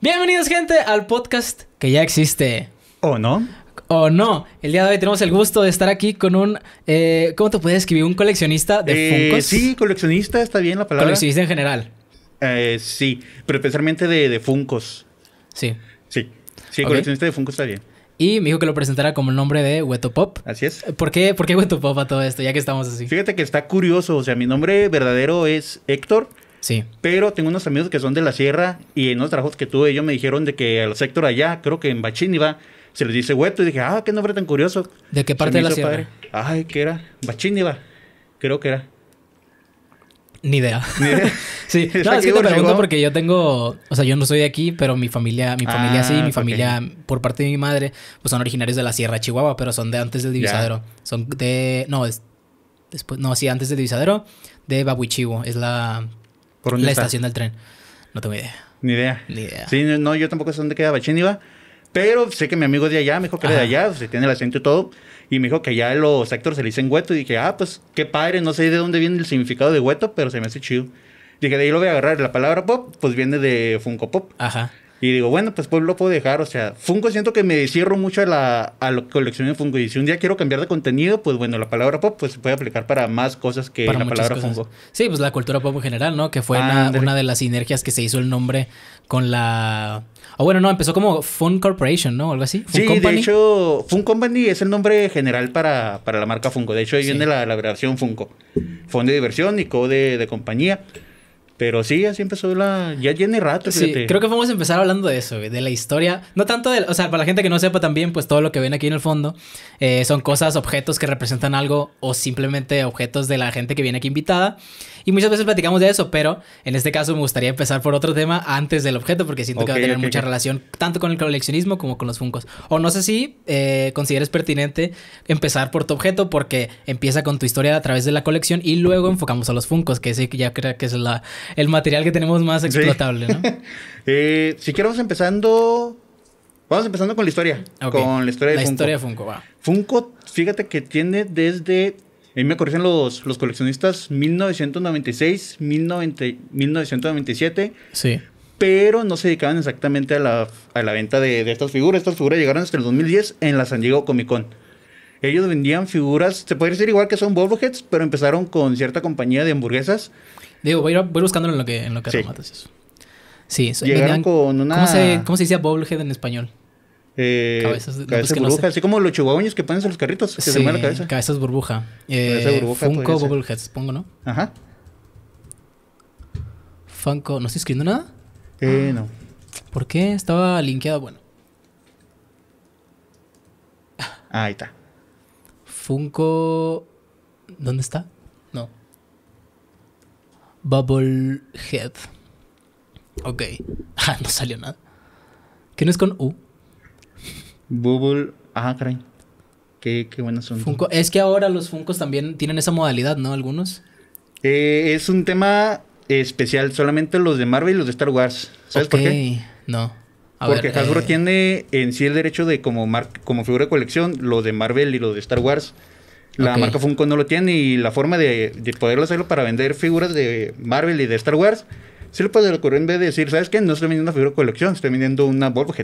Bienvenidos gente al podcast que ya existe. ¿O no? O no. El día de hoy tenemos el gusto de estar aquí con un... Eh, ¿Cómo te puedes escribir? ¿Un coleccionista de eh, Funkos? Sí, coleccionista, está bien la palabra. Coleccionista en general. Eh, sí, pero especialmente de, de Funkos. Sí. Sí, sí, coleccionista de Funkos está bien. Y me dijo que lo presentara como el nombre de Weto Pop. Así es. ¿Por qué, ¿Por qué Hueto Pop a todo esto? Ya que estamos así. Fíjate que está curioso. O sea, mi nombre verdadero es Héctor. Sí. Pero tengo unos amigos que son de la sierra y en unos trabajos que tuve ellos me dijeron de que al sector allá, creo que en Bachíniva, se les dice hueto y dije, ah, qué nombre tan curioso. ¿De qué parte de la sierra? Padre. Ay, ¿qué era? Bachíniva. creo que era. Ni idea. sí, no, es que te pregunto porque yo tengo, o sea, yo no soy de aquí, pero mi familia, mi ah, familia sí, mi familia por parte de mi madre, pues son originarios de la Sierra Chihuahua, pero son de antes del divisadero. Son de, no, es, después, no, sí, antes del divisadero, de Babuichivo, es la la estación del tren. No tengo idea. Ni idea. Ni idea. Sí, no, yo tampoco sé dónde queda Bachín iba. Pero sé que mi amigo de allá me dijo que era de allá, o pues, se tiene el acento y todo. Y me dijo que ya los actores se le dicen hueto. Y dije, ah, pues qué padre, no sé de dónde viene el significado de hueto, pero se me hace chido. Dije, de ahí lo voy a agarrar. La palabra pop, pues viene de Funko Pop. Ajá. Y digo, bueno, pues, pues lo puedo dejar. O sea, Funko siento que me cierro mucho a la, a la colección de Funko. Y si un día quiero cambiar de contenido, pues bueno, la palabra pop pues, se puede aplicar para más cosas que la palabra Funko. Sí, pues la cultura pop en general, ¿no? Que fue una, de las sinergias que se hizo el nombre con la. O bueno, no, empezó como Fun Corporation, ¿no? Algo así. Fun sí, Company. de hecho, Fun Company es el nombre general para, para la marca Funko. De hecho, ahí viene la, la, versión Funko. Fondo de diversión y code de compañía. Pero sí, así empezó la... Ya tiene rato, sí, creo que vamos a empezar hablando de eso, de la historia. No tanto de... O sea, para la gente que no sepa también, pues todo lo que ven aquí en el fondo eh, son cosas, objetos que representan algo o simplemente objetos de la gente que viene aquí invitada. Y muchas veces platicamos de eso, pero en este caso me gustaría empezar por otro tema antes del objeto, porque siento que va a tener mucha relación tanto con el coleccionismo como con los Funcos. O no sé si eh, consideres pertinente empezar por tu objeto, porque empieza con tu historia a través de la colección y luego enfocamos a los Funcos, que que ya creo que es el material que tenemos más explotable, eh, si queremos vamos empezando. Vamos empezando con la historia. Con la historia de la historia de Funko, va. Funko, fíjate que tiene desde a mí me corrigen los, los coleccionistas, 1996, 1997. Sí. Pero no se dedicaban exactamente a la, venta de, estas figuras. Estas figuras llegaron hasta el 2010 en la San Diego Comic Con. Ellos vendían figuras, se podría decir igual que son Bobbleheads, pero empezaron con cierta compañía de hamburguesas. Digo, voy a ir, buscándolo en lo que, en lo sí. Sí, con ¿cómo se, ¿Cómo dice bobblehead en español? Eh, cabezas, de pues burbuja, así como los chihuahueños que ponen en los carritos, que sí, la cabeza. Cabezas burbuja. Eh, cabeza burbuja Funko supongo, ¿no? Ajá. Funko, ¿no estoy escribiendo nada? Eh, no. ¿Por qué? Estaba linkeada, bueno. Ah, ahí está. Funko. ¿Dónde está? No. Bubblehead. Ok. Ah, no salió nada. ¿Qué no es con U? Bubble. ah, caray. Qué, qué buenas son. Funko. Es que ahora los Funcos también tienen esa modalidad, ¿no? Algunos. Eh, es un tema especial. Solamente los de Marvel y los de Star Wars. ¿Sabes por qué? No. Porque Hasbro eh. tiene en sí el derecho de, como, como figura de colección, los de Marvel y los de Star Wars. La marca Funko no lo tiene y la forma de, poderlo hacerlo para vender figuras de Marvel y de Star Wars, se le puede ocurrir en vez de decir, ¿sabes qué? No estoy vendiendo una figura de colección, estoy vendiendo una Boba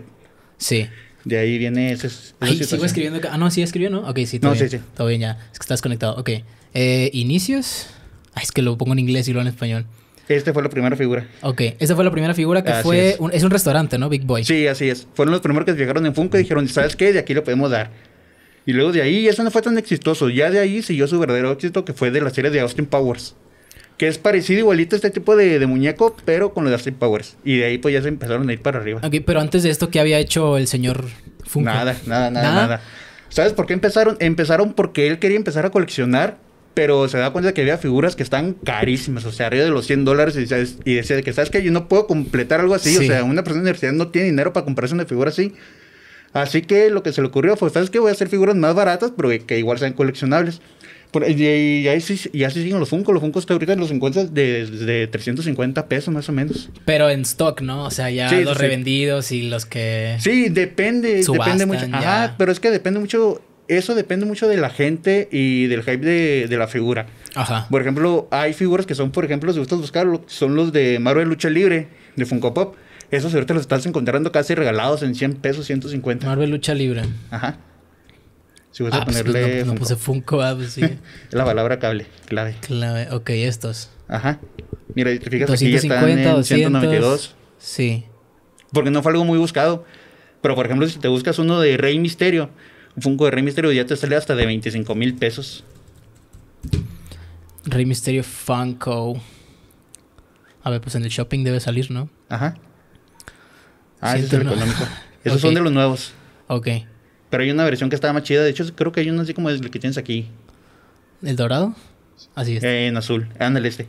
Sí. De ahí viene ese. Ay, sigo escribiendo acá. Ah, no, sí escribió, ¿no? Ok, sí, todo no, Sí, sí. Todo bien, ya. Es que estás conectado. Ok. Eh, inicios. Ay, es que lo pongo en inglés y lo en español. Este fue la primera figura. Ok, esta fue la primera figura que fue. Es. Un, restaurante, ¿no? Big Boy. Sí, así es. Fueron los primeros que llegaron en Funko y dijeron, ¿sabes qué? De aquí lo podemos dar. Y luego de ahí, eso no fue tan exitoso. Ya de ahí siguió su verdadero éxito, que fue de la serie de Austin Powers que es parecido igualito a este tipo de, muñeco, pero con los de Powers. Y de ahí pues ya se empezaron a ir para arriba. Ok, pero antes de esto, ¿qué había hecho el señor Funko? Nada, nada, nada, nada. ¿Sabes por qué empezaron? Empezaron porque él quería empezar a coleccionar, pero se da cuenta de que había figuras que están carísimas, o sea, arriba de los 100 dólares y, decía que, ¿sabes que Yo no puedo completar algo así, o sea, una persona de universidad no tiene dinero para comprarse una figura así. Así que lo que se le ocurrió fue, ¿sabes qué? Voy a hacer figuras más baratas, pero que igual sean coleccionables y, sí, y así siguen los Funko. Los Funko que ahorita los encuentras de, 350 pesos más o menos. Pero en stock, ¿no? O sea, ya los revendidos y los que. Sí, depende. depende mucho. Ajá, pero es que depende mucho. Eso depende mucho de la gente y del hype de, de la figura. Ajá. Por ejemplo, hay figuras que son, por ejemplo, si gustas buscar, son los de Marvel Lucha Libre, de Funko Pop. Esos ahorita los estás encontrando casi regalados en 100 pesos, 150. Marvel Lucha Libre. Ajá. Si vas ah, pues, a pues, ponerle. Pues, no, puse Funko, ah, pues sí. la palabra cable, clave. Clave, ok, estos. Ajá. Mira, te fijas aquí ya están en 192. Sí. Porque no fue algo muy buscado. Pero por ejemplo, si te buscas uno de Rey Misterio, un Funko de Rey Misterio ya te sale hasta de 25 mil pesos. Rey Misterio Funko. A ver, pues en el shopping debe salir, ¿no? Ajá. Ah, ese es el económico. Esos son de los nuevos. Ok. Pero hay una versión que estaba más chida. De hecho, creo que hay una así como el que tienes aquí. ¿El dorado? Así es. Eh, en azul. Ándale este.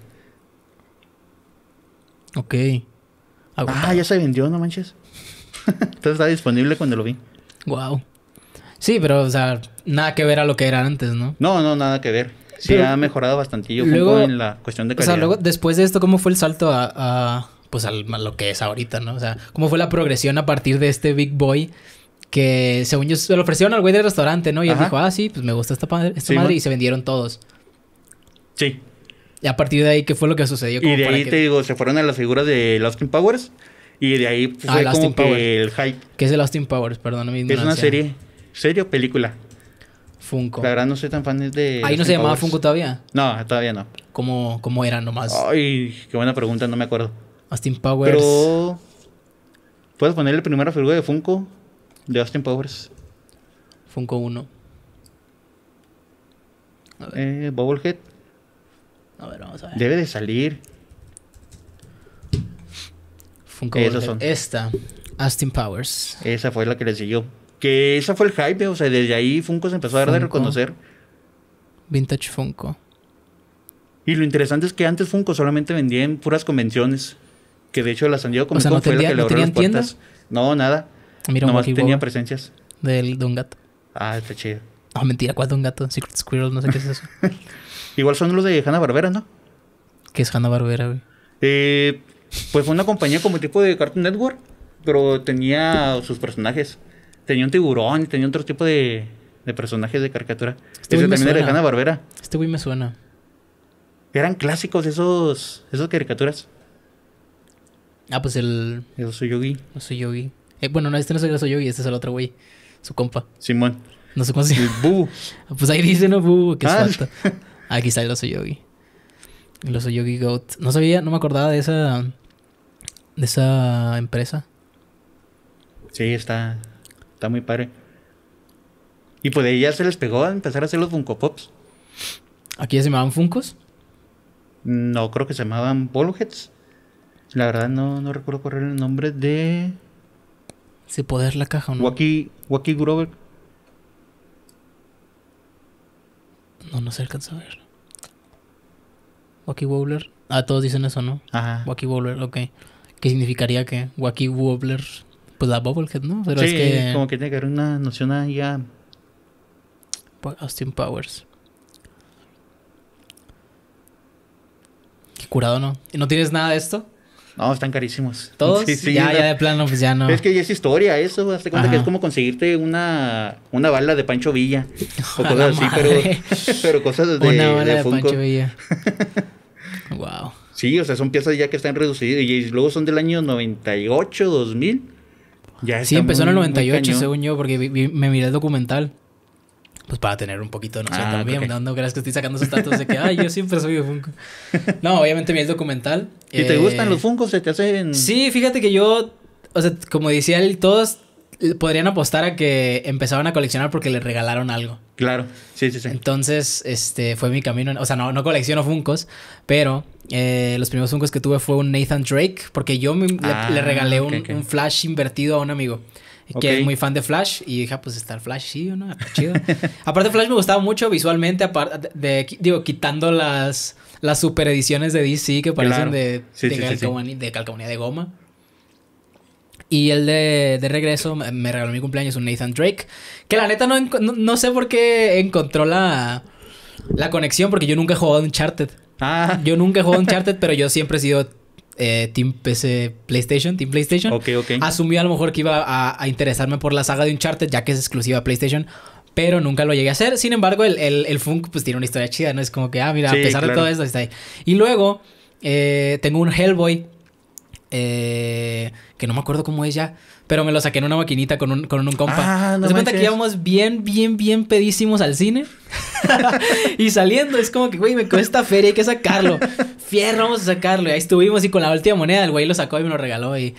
Ok. Ah, ah ya se vendió, no manches. Entonces está disponible cuando lo vi. Wow. Sí, pero, o sea, nada que ver a lo que era antes, ¿no? No, no, nada que ver. Sí, ha mejorado bastantillo luego, en la cuestión de calidad. O sea, luego, después de esto, ¿cómo fue el salto a, pues, a lo que es ahorita, no? O sea, ¿cómo fue la progresión a partir de este Big Boy que según yo se lo ofrecieron al güey del restaurante, ¿no? Y él dijo, ah, sí, pues me gusta esta, esta madre y se vendieron todos. Sí. Y a partir de ahí, ¿qué fue lo que sucedió? y de ahí te digo, se fueron a las figuras de Austin Powers y de ahí pues, ah, fue como el hype. ¿Qué es el Austin Powers? Perdón, mi Es una serie, serie o película. Funko. La verdad no soy tan fan de... ¿Ahí no se llamaba Funko todavía? No, todavía no. ¿Cómo, era nomás? Ay, qué buena pregunta, no me acuerdo. Austin Powers. Pero... ¿Puedes ponerle primero figura de Funko? de Austin Powers. Funko 1. A ver. Eh, Bubblehead. A ver, vamos a ver. Debe de salir. Funko son. Esta, Austin Powers. Esa fue la que le siguió. Que esa fue el hype, eh, o sea, desde ahí Funko se empezó a dar de reconocer. Vintage Funko. Y lo interesante es que antes Funko solamente vendía en puras convenciones. Que de hecho la San Diego Comic Con fue que le no abrió las No, nada. No Nomás tenía presencias. Del, de gato. Ah, está chido. No, ah, mentira, ¿cuál de gato? Secret Squirrel, no sé qué es eso. Igual son los de Hanna-Barbera, ¿no? ¿Qué es Hanna-Barbera, güey? Eh, pues fue una compañía como tipo de Cartoon Network, pero tenía sus personajes. Tenía un tiburón y tenía otro tipo de, de personajes de caricatura. Este también era de Hanna-Barbera. Este güey me suena. Eran clásicos esos, esas caricaturas. Ah, pues el... El Yogi. El Yogi. Eh, bueno, no, este no es el yogi. este es el otro güey, su compa. Simón. No sé cómo se llama. Ah, pues ahí dice, no, Bu, que es falta. Ah. Aquí está el oso yogi. El oso yogi goat. No sabía, no me acordaba de esa. de esa empresa. Sí, está. está muy padre. Y pues de ahí ya se les pegó a empezar a hacer los Funko Pops. ¿Aquí ya se llamaban Funkos? No, creo que se llamaban Boloheads. La verdad no, no recuerdo correr el nombre de si poder la caja o no. Wacky, Grover. No, no se alcanza a ver. Wacky Wobbler. Ah, todos dicen eso, ¿no? Ajá. Wacky Wobbler, ok. ¿Qué significaría que Wacky Wobbler, pues la Bubblehead, ¿no? Pero es que. Como que tiene que haber una noción ahí ya. Austin Powers. Qué curado, ¿no? ¿Y no tienes nada de esto? No, están carísimos. Todos. Sí, sí, ya, ya de plano, pues ya no. Es que ya es historia eso. Hazte cuenta que es como conseguirte una, una bala de Pancho Villa. O cosas así, pero, pero cosas de. Una bala de, Pancho Villa. wow. Sí, o sea, son piezas ya que están reducidas. Y luego son del año 98, 2000. Ya sí, empezó en el 98, según yo, porque me miré el documental pues para tener un poquito, ah, no sé, también, no, creas que estoy sacando esos datos de que, ay, yo siempre soy de Funko. No, obviamente mi el documental. ¿Y te gustan eh, los Funkos? ¿Se te hacen...? Sí, fíjate que yo, o sea, como decía él, todos podrían apostar a que empezaron a coleccionar porque le regalaron algo. Claro, sí, sí, sí. Entonces, este, fue mi camino, o sea, no, no colecciono Funkos, pero eh, los primeros Funkos que tuve fue un Nathan Drake, porque yo le, ah, regalé un flash invertido a un amigo que es muy fan de Flash y dije, ah, pues está el Flash, sí, ¿no? chido. Aparte Flash me gustaba mucho visualmente, aparte de, digo, quitando las, las super ediciones de DC que parecen de, de, de, goma. Y el de, de regreso me regaló mi cumpleaños un Nathan Drake, que la neta no, no, no sé por qué encontró la, la conexión, porque yo nunca he jugado Uncharted. Ah. Yo nunca he jugado Uncharted, pero yo siempre he sido eh, Team PC PlayStation, Team PlayStation. Okay, Asumió a lo mejor que iba a, interesarme por la saga de Uncharted, ya que es exclusiva a PlayStation. Pero nunca lo llegué a hacer. Sin embargo, el, Funk pues tiene una historia chida, ¿no? Es como que, ah, mira, a pesar de todo esto, está ahí. Y luego, eh, tengo un Hellboy. Eh, que no me acuerdo cómo es ya, pero me lo saqué en una maquinita con un, con un compa. Ah, no cuenta que íbamos bien, bien, bien pedísimos al cine. y saliendo es como que, güey, me cuesta feria, hay que sacarlo. Fierro, vamos a sacarlo. Y ahí estuvimos y con la última moneda el güey lo sacó y me lo regaló. Y,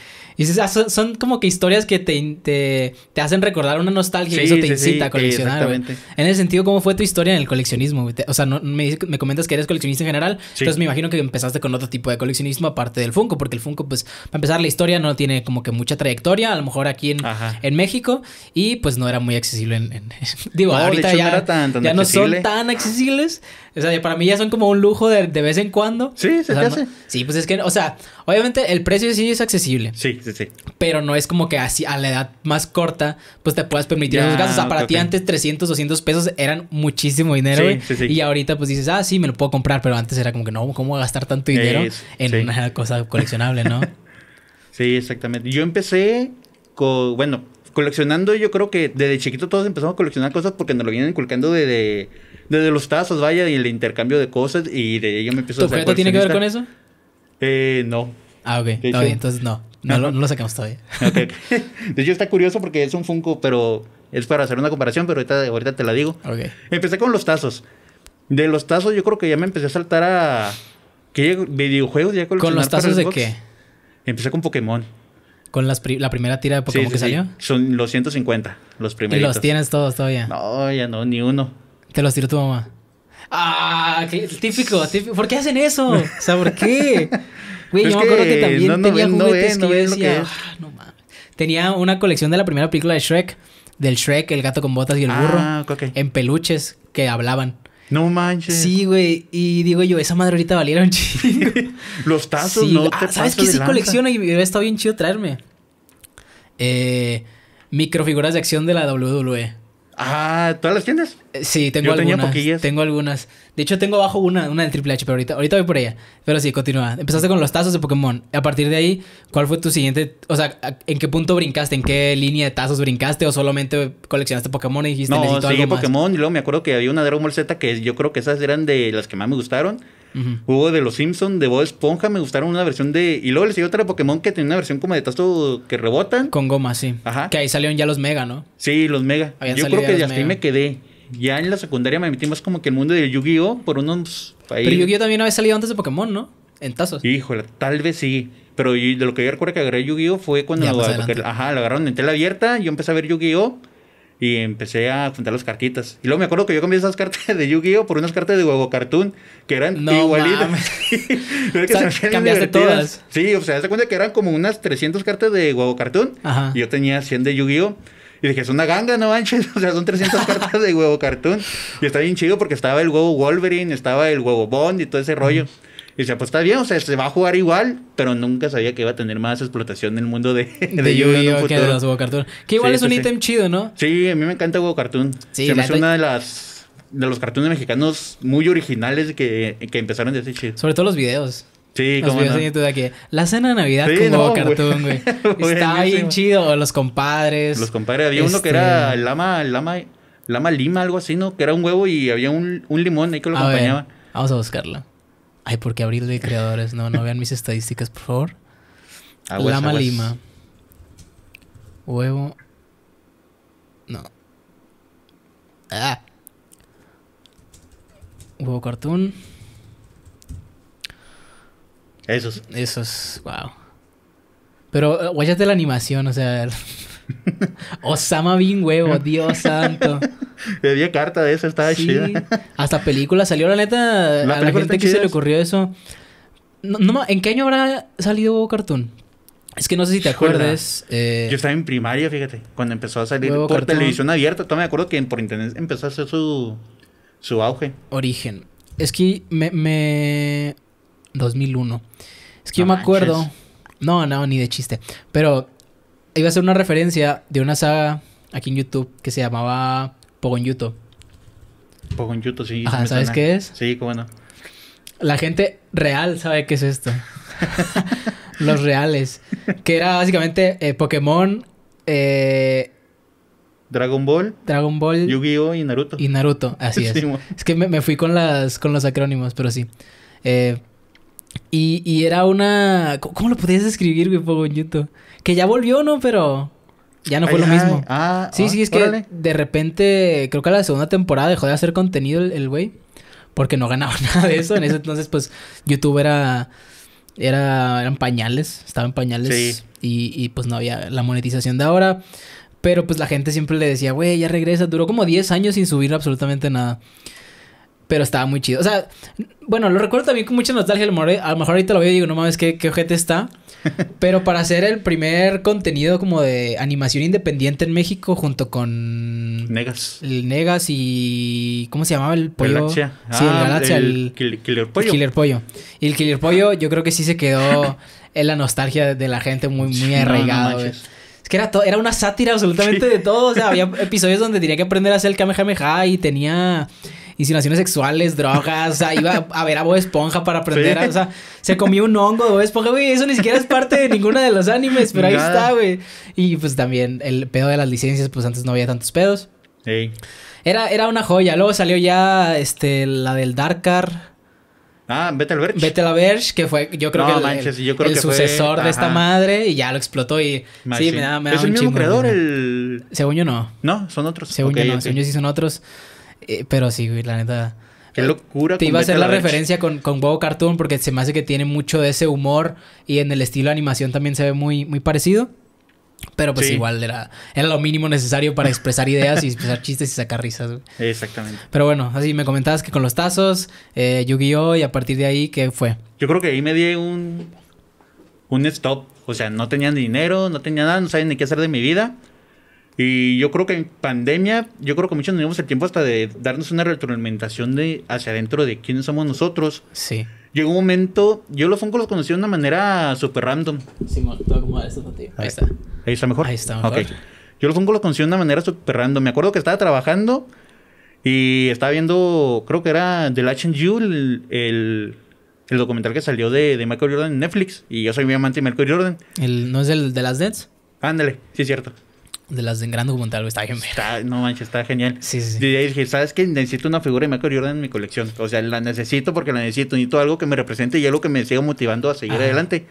ah, son, como que historias que te, te, hacen recordar una nostalgia y eso te incita a coleccionar. En ese sentido, ¿cómo fue tu historia en el coleccionismo? O sea, no, me, me, comentas que eres coleccionista en general. Entonces me imagino que empezaste con otro tipo de coleccionismo aparte del Funko, porque el Funko, pues, para empezar, la historia no tiene como que mucha trayectoria, a lo mejor aquí en, México, y pues no era muy accesible en. digo, ahorita ya no son tan accesibles. O sea, para mí ya son como un lujo de, vez en cuando. Sí, se hace. sí, pues es que, o sea, obviamente el precio sí es accesible. Sí, sí, sí. Pero no es como que así a la edad más corta, pues te puedas permitir esos gastos. O sea, para ti antes 300, 200 pesos eran muchísimo dinero, sí, Y ahorita pues dices, ah, sí, me lo puedo comprar. Pero antes era como que no, ¿cómo gastar tanto dinero en una cosa coleccionable, no? sí, exactamente. Yo empecé con, bueno, coleccionando, yo creo que desde chiquito todos empezamos a coleccionar cosas porque nos lo vienen inculcando desde, desde los tazos, vaya, y el intercambio de cosas, y de ello me empiezo a tiene que ver con eso? Eh, no. Ah, ok, está entonces no. No, lo, no sacamos todavía. De hecho, está curioso porque es un Funko, pero es para hacer una comparación, pero ahorita, ahorita te la digo. Empecé con los tazos. De los tazos, yo creo que ya me empecé a saltar a. ¿Qué videojuegos ya ¿Con los tazos de qué? Empecé con Pokémon. Con las la primera tira de pues, Pokémon que salió. Son los 150, los primeros. ¿Y los tienes todos todavía? No, ya no, ni uno. Te los tiró tu mamá. Ah, típico, típico. ¿Por qué hacen eso? O sea, ¿por qué? Güey, yo me acuerdo que, también no, no, tenía juguetes no que ah, Tenía una colección de la primera película de Shrek, del Shrek, el gato con botas y el ah, burro, ah, ok. en peluches que hablaban. No manches. Sí, güey. Y digo yo, esa madre ahorita valieron un chingo. Los tazos, sí. ¿no? Ah, ¿Sabes qué? Sí colecciona colecciono y hubiera estado bien chido traerme. Eh, microfiguras de acción de la WWE. Ah, ¿todas las tienes? Sí, tengo algunas. Tengo algunas. De hecho, tengo abajo una, una del Triple H, pero ahorita, ahorita voy por ella. Pero sí, continúa. Empezaste con los tazos de Pokémon. A partir de ahí, ¿cuál fue tu siguiente? O sea, ¿en qué punto brincaste? ¿En qué línea de tazos brincaste? ¿O solamente coleccionaste Pokémon y dijiste no, necesito algo más? Pokémon y luego me acuerdo que había una Dragon Ball Z que yo creo que esas eran de las que más me gustaron. Hubo de los Simpsons, de Bob Esponja, me gustaron una versión de. Y luego le siguió otra de Pokémon que tenía una versión como de tazo que rebotan. Con goma, sí. Ajá. Que ahí salieron ya los Mega, ¿no? Sí, los Mega. yo creo que de hasta ahí me quedé ya en la secundaria me metí más como que el mundo de Yu-Gi-Oh! por unos Pero Yu-Gi-Oh! también había salido antes de Pokémon, ¿no? En tazos. Híjole, tal vez sí. Pero de lo que yo recuerdo que agarré Yu-Gi-Oh! fue cuando ajá, lo agarraron en tela abierta. Yo empecé a ver Yu-Gi-Oh! y empecé a juntar las cartitas. Y luego me acuerdo que yo cambié esas cartas de Yu-Gi-Oh! por unas cartas de Huevo Cartoon que eran no, igualitas. o sea, cambiaste todas. Sí, o sea, se cuenta que eran como unas 300 cartas de Huevo Cartoon Ajá. y yo tenía 100 de Yu-Gi-Oh! Y dije, es una ganga, no manches. O sea, son 300 cartas de huevo cartoon. Y está bien chido porque estaba el huevo Wolverine, estaba el huevo Bond y todo ese rollo. Y decía, pues está bien, o sea, se va a jugar igual, pero nunca sabía que iba a tener más explotación en el mundo de, de, Yu-Gi-Oh! que de los Huevo Cartoon. Que igual es un pues ítem chido, ¿no? Sí, a mí me encanta Huevo Cartoon. Sí, se me hace una de las de los cartones mexicanos muy originales que, que empezaron desde chido. Sobre todo los videos. Sí, como no. La cena de Navidad con como cartoon, güey. Está bien chido. Los compadres. Los compadres. Había uno que era este Lama, Lama, Lama Lima, algo así, ¿no? Que era un huevo y había un, un limón ahí que lo acompañaba. vamos a buscarlo. Ay, porque de creadores. No, no vean mis estadísticas, por favor. Lama Lima. Huevo. No. Ah. Huevo cartoon. Esos. Esos, wow. Pero eh, guállate de la animación, o sea. Osama Bin Huevo, Dios santo. di carta de eso, estaba chido. Hasta película salió, la neta. a la gente que se le ocurrió eso. No, ¿En qué año habrá salido cartón Cartoon? Es que no sé si te acuerdas. Eh, Yo estaba en primaria, fíjate, cuando empezó a salir por televisión abierta. Todavía me acuerdo que por internet empezó a hacer su, su auge. Origen. Es que me, 2001. Es que yo me acuerdo. No, no, ni de chiste. Pero iba a ser una referencia de una saga aquí en YouTube que se llamaba Pogon Yuto. sí. ¿sabes qué es? Sí, cómo no. La gente real sabe qué es esto. Los reales. Que era básicamente eh, Pokémon. Eh, Dragon Ball. Dragon Ball. Yu-Gi-Oh! y Naruto. Y Naruto, así es. es que me, fui con las con los acrónimos, pero sí. Eh, y, y era una... ¿Cómo lo podías describir, güey, YouTube Que ya volvió, ¿no? Pero... Ya no fue lo mismo. ah, sí, sí, ah, es que de repente, creo que a la segunda temporada dejó de hacer contenido el güey. Porque no ganaba nada de eso. En ese entonces, pues, YouTube era. Era. Eran pañales. Estaba en pañales. Y, y pues no había la monetización de ahora. Pero pues la gente siempre le decía, güey, ya regresa. Duró como 10 años sin subir absolutamente nada. Pero estaba muy chido. O sea, bueno, lo recuerdo también con mucha nostalgia. A lo mejor, ahorita lo veo y digo, no mames, qué, qué ojete está. Pero para hacer el primer contenido como de animación independiente en México, junto con. Negas. El Negas y. ¿Cómo se llamaba el pollo? Galaxia. Sí, el ah, Galaxia. el, Killer Pollo. El Killer Pollo. Y el Killer Pollo, yo creo que sí se quedó en la nostalgia de la gente muy, muy arraigado. es que era, una sátira absolutamente de todo. O sea, había episodios donde tenía que aprender a hacer el Kamehameha y tenía insinuaciones sexuales, drogas, o sea, iba a ver a Bob Esponja para aprender, o sea, se comió un hongo de Bob Esponja, güey, eso ni siquiera es parte de ninguna de los animes, pero ahí está, güey. Y pues también el pedo de las licencias, pues antes no había tantos pedos. Era, era una joya, luego salió ya este la del Darkar. Ah, Betel Verge. que fue, yo creo que el, sucesor de esta madre y ya lo explotó y... Sí, me da, me ¿Es un el el...? Según yo no. No, son otros. Según según yo sí son otros. Eh, pero sí, la neta. locura. Te iba a hacer la, referencia con, con Cartoon porque se me hace que tiene mucho de ese humor y en el estilo de animación también se ve muy, muy parecido. Pero pues igual era, era lo mínimo necesario para expresar ideas y expresar chistes y sacar risas. Exactamente. Pero bueno, así me comentabas que con los tazos, eh, Yu-Gi-Oh! y a partir de ahí, ¿qué fue? Yo creo que ahí me di un, un stop. O sea, no tenía dinero, no tenía nada, no sabía ni qué hacer de mi vida. Y yo creo que en pandemia, yo creo que muchos no dimos el tiempo hasta de darnos una retroalimentación de hacia adentro de quiénes somos nosotros. Sí. Llegó un momento, yo los Funko los conocí de una manera súper random. Sí, todo como eso, tío. Ahí está. Ahí está mejor. Ahí está mejor. Yo los Funko los conocí de una manera súper random. Me acuerdo que estaba trabajando y estaba viendo, creo que era The Latch and You, el, documental que salió de, de, Michael Jordan en Netflix. Y yo soy mi amante de Michael Jordan. El, ¿No es el de las nets Ándale, sí es cierto. De las de gran Montalvo, está bien. Está, no manches, está genial. Sí, sí. Y dije, ¿sabes qué? Necesito una figura de Michael Jordan en mi colección. O sea, la necesito porque la necesito. Necesito algo que me represente y algo que me siga motivando a seguir adelante.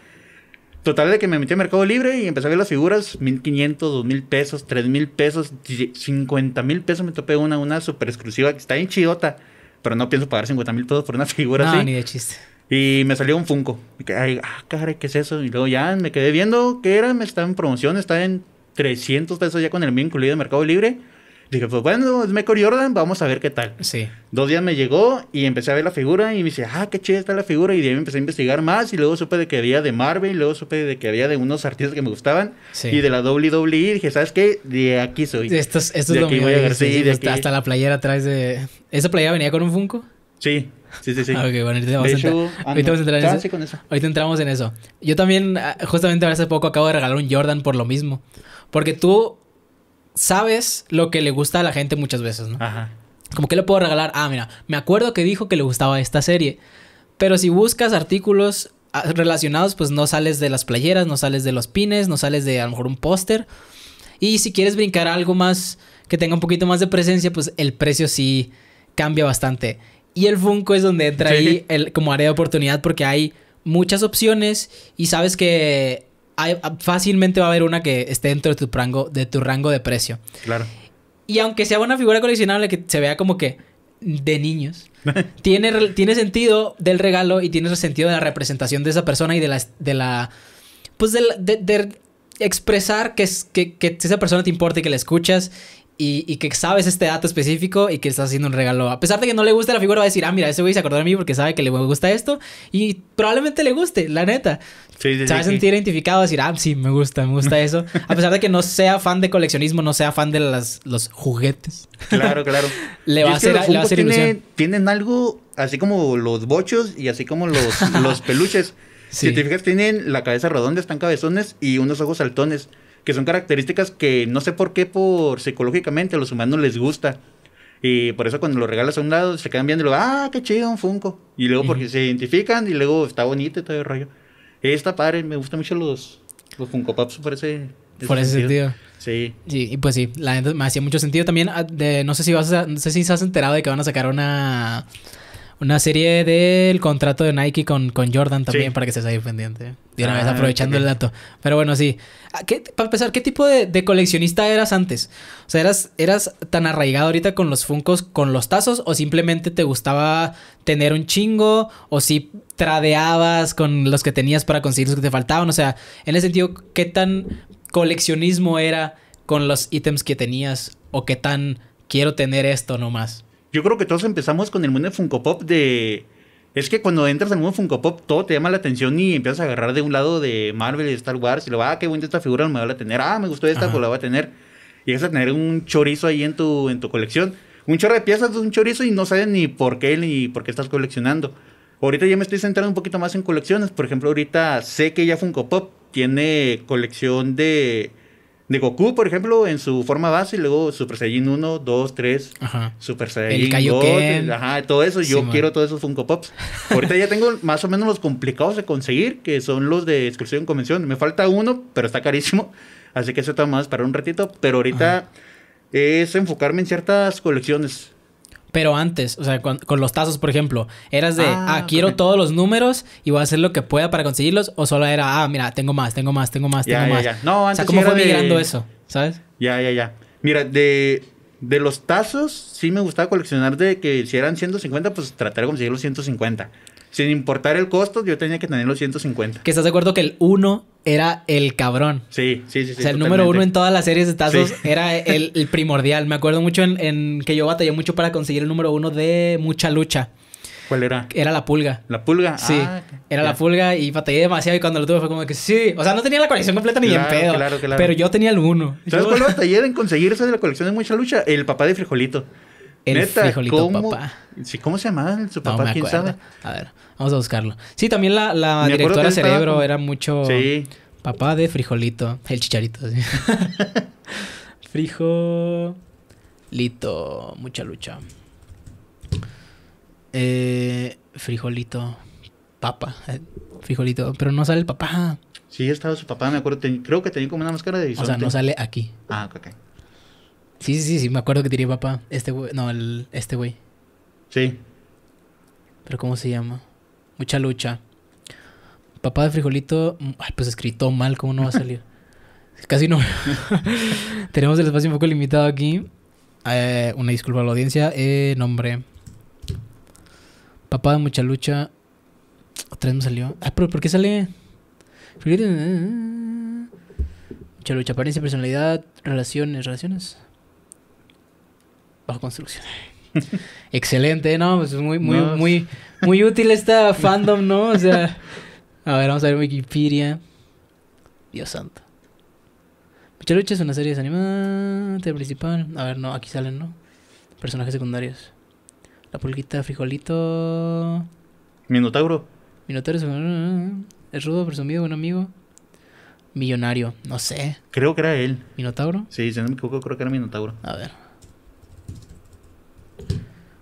Total de que me metí a Mercado Libre y empecé a ver las figuras, 1500, 2000 pesos, 3000 pesos, 50 mil pesos me topé una, una super exclusiva que está en chidota, pero no pienso pagar 50 mil pesos por una figura no, No, ni de chiste. Y me salió un Funko. Y que, ay, ah, caray, ¿qué es eso? Y luego ya me quedé viendo qué era, me está en promoción, está en 300 pesos ya con el mío incluido en Mercado Libre. Dije, pues bueno, es Michael Jordan, vamos a ver qué tal. Sí. Dos días me llegó y empecé a ver la figura y me dice, ah, qué chida está la figura. Y de ahí empecé a investigar más y luego supe de que había de Marvel, y luego supe de que había de unos artistas que me gustaban y de la WWE. dije, ¿sabes qué? De aquí soy. Esto es, esto de aquí Voy a sí, hasta, la playera atrás de... ¿Esa playera venía con un Funko? Sí. Sí, sí, sí. Ah, bueno, ahorita ah, vamos, a, entrar, entrar en ah, Ahorita entramos en eso. Yo también, justamente hace poco, acabo de regalar un Jordan por lo mismo. Porque tú sabes lo que le gusta a la gente muchas veces, ¿no? Ajá. Como que le puedo regalar, ah, mira, me acuerdo que dijo que le gustaba esta serie, pero si buscas artículos ah, relacionados, pues no sales de las playeras, no sales de los pines, no sales de a lo mejor un póster. Y si quieres brincar algo más que tenga un poquito más de presencia, pues el precio sí cambia bastante. Y el Funko es donde entra ahí el, como área de oportunidad porque hay muchas opciones y sabes que Ah, fácilmente va a haber una que esté dentro de tu, rango, de tu rango de precio. Claro. Y aunque sea una figura coleccionable que se vea como que de niños, tiene, tiene sentido del regalo y tiene sentido de la representación de esa persona y de la... De la pues de, expresar que, que, que esa persona te importa y que la escuchas y, que sabes este dato específico y que estás haciendo un regalo. A pesar de que no le guste la figura, va a decir, ah, mira, ese güey se acordó de mí porque sabe que le gusta esto. Y probablemente le guste, la neta. se va a sentir sí. identificado, decir, ah, sí, me gusta, me gusta eso. A pesar de que no sea fan de coleccionismo, no sea fan de las, los juguetes. Claro, claro. le, va a hacer, le ilusión. Tienen algo así como los bochos y así como los, los peluches. Si te fijas, tienen la cabeza redonda, están cabezones y unos ojos saltones que son características que no sé por qué, por psicológicamente a los humanos les gusta. Y por eso cuando lo regalas a un lado, se quedan viendo y luego, ah, qué chido, un Funko. Y luego porque se identifican y luego está bonito y todo el rollo. Está padre, me gustan mucho los, los Funko Pops por ese, por ese sentido. Sí. sí. Y pues sí, la me hacía mucho sentido también. Ah, no sé si vas no sé si se has enterado de que van a sacar una una serie del contrato de Nike con, con Jordan también para que se ahí pendiente. De una vez ah, aprovechando el dato. Pero bueno, sí. Ah, para empezar, ¿qué tipo de, coleccionista eras antes? O sea, ¿eras, tan arraigado ahorita con los Funcos, con los tazos? ¿O simplemente te gustaba tener un chingo? ¿O si tradeabas con los que tenías para conseguir los que te faltaban? O sea, en ese sentido, ¿qué tan coleccionismo era con los ítems que tenías? ¿O qué tan quiero tener esto nomás? yo creo que todos empezamos con el mundo de Funko Pop de... Es que cuando entras al mundo de Funko Pop, todo te llama la atención y empiezas a agarrar de un lado de Marvel y Star Wars y lo va, ah, qué buena esta figura, me va a tener, ah, me gustó esta, pues la voy a tener. Y vas a tener un chorizo ahí en tu, en tu colección. Un chorro de piezas de un chorizo y no sabes ni por qué ni por qué estás coleccionando. Ahorita ya me estoy centrando un poquito más en colecciones. Por ejemplo, ahorita sé que ya Funko Pop tiene colección de de Goku, por ejemplo, en su forma base, y luego Super Saiyan 1, 2, 3, Super Saiyan 2, ajá, todo eso. Yo quiero todos esos Funko Pops. Ahorita ya tengo más o menos los complicados de conseguir, que son los de exclusión y convención. Me falta uno, pero está carísimo. Así que eso está más para un ratito. Pero ahorita es enfocarme en ciertas colecciones. Pero antes, o sea, con, los tazos, por ejemplo, eras de, ah, ah quiero todos los números y voy a hacer lo que pueda para conseguirlos, o solo era, ah, mira, tengo más, tengo más, tengo más, tengo más. Ya. No, antes o sea, ¿cómo fue migrando eso? ¿Sabes? Ya, ya, ya. Mira, de, de los tazos, sí me gustaba coleccionar de que si eran 150, pues tratar de conseguir los 150 sin importar el costo, yo tenía que tener los 150. Que estás de acuerdo que el 1 era el cabrón. Sí, sí, sí. sí o sea, el número 1 en todas las series de tazos era el, primordial. Me acuerdo mucho en, que yo batallé mucho para conseguir el número 1 de Mucha Lucha. ¿Cuál era? Era la pulga. ¿La pulga? Sí. Ah, era la pulga y batallé demasiado y cuando lo tuve fue como que sí. O sea, no tenía la colección completa ni en pedo. Claro, claro. Pero yo tenía el uno. ¿Sabes cuál batallé en conseguir esa de la colección de Mucha Lucha? El papá de Frijolito. El frijolito papá. ¿cómo se llamaba su papá? No, me ¿Quién sabe? A ver, vamos a buscarlo. Sí, también la, la directora Cerebro era mucho... Sí. Papá de frijolito. El chicharito. ¿sí? frijolito. Mucha lucha. Eh, frijolito. papá eh, frijolito. Pero no sale el papá. Sí, estaba su papá, me acuerdo. creo que tenía como una máscara de bisonte. O sea, no sale aquí. Ah, ok. Sí, sí, sí, sí, me acuerdo que diría papá. Este güey, no, el, este güey. Sí. Pero ¿cómo se llama? Mucha lucha. Papá de frijolito, mm, ay, pues escrito mal, ¿cómo no va a salir? Casi no. Tenemos el espacio un poco limitado aquí. Eh, una disculpa a la audiencia. Eh, nombre. Papá de mucha lucha. Otra vez salió. Ah, pero ¿por qué sale? Eh, mucha lucha, apariencia, personalidad, relaciones, relaciones bajo construcción. Excelente, ¿no? Pues es muy, muy, muy, muy útil esta fandom, ¿no? O sea, a ver, vamos a ver Wikipedia. Dios santo. lucha es una serie de principal. A ver, no, aquí salen, ¿no? Personajes secundarios. La pulguita, frijolito. Minotauro. Minotauro es rudo, presumido, buen amigo. Millonario, no sé. Creo que era él. ¿Minotauro? Sí, si no me equivoco, creo que era Minotauro. A ver.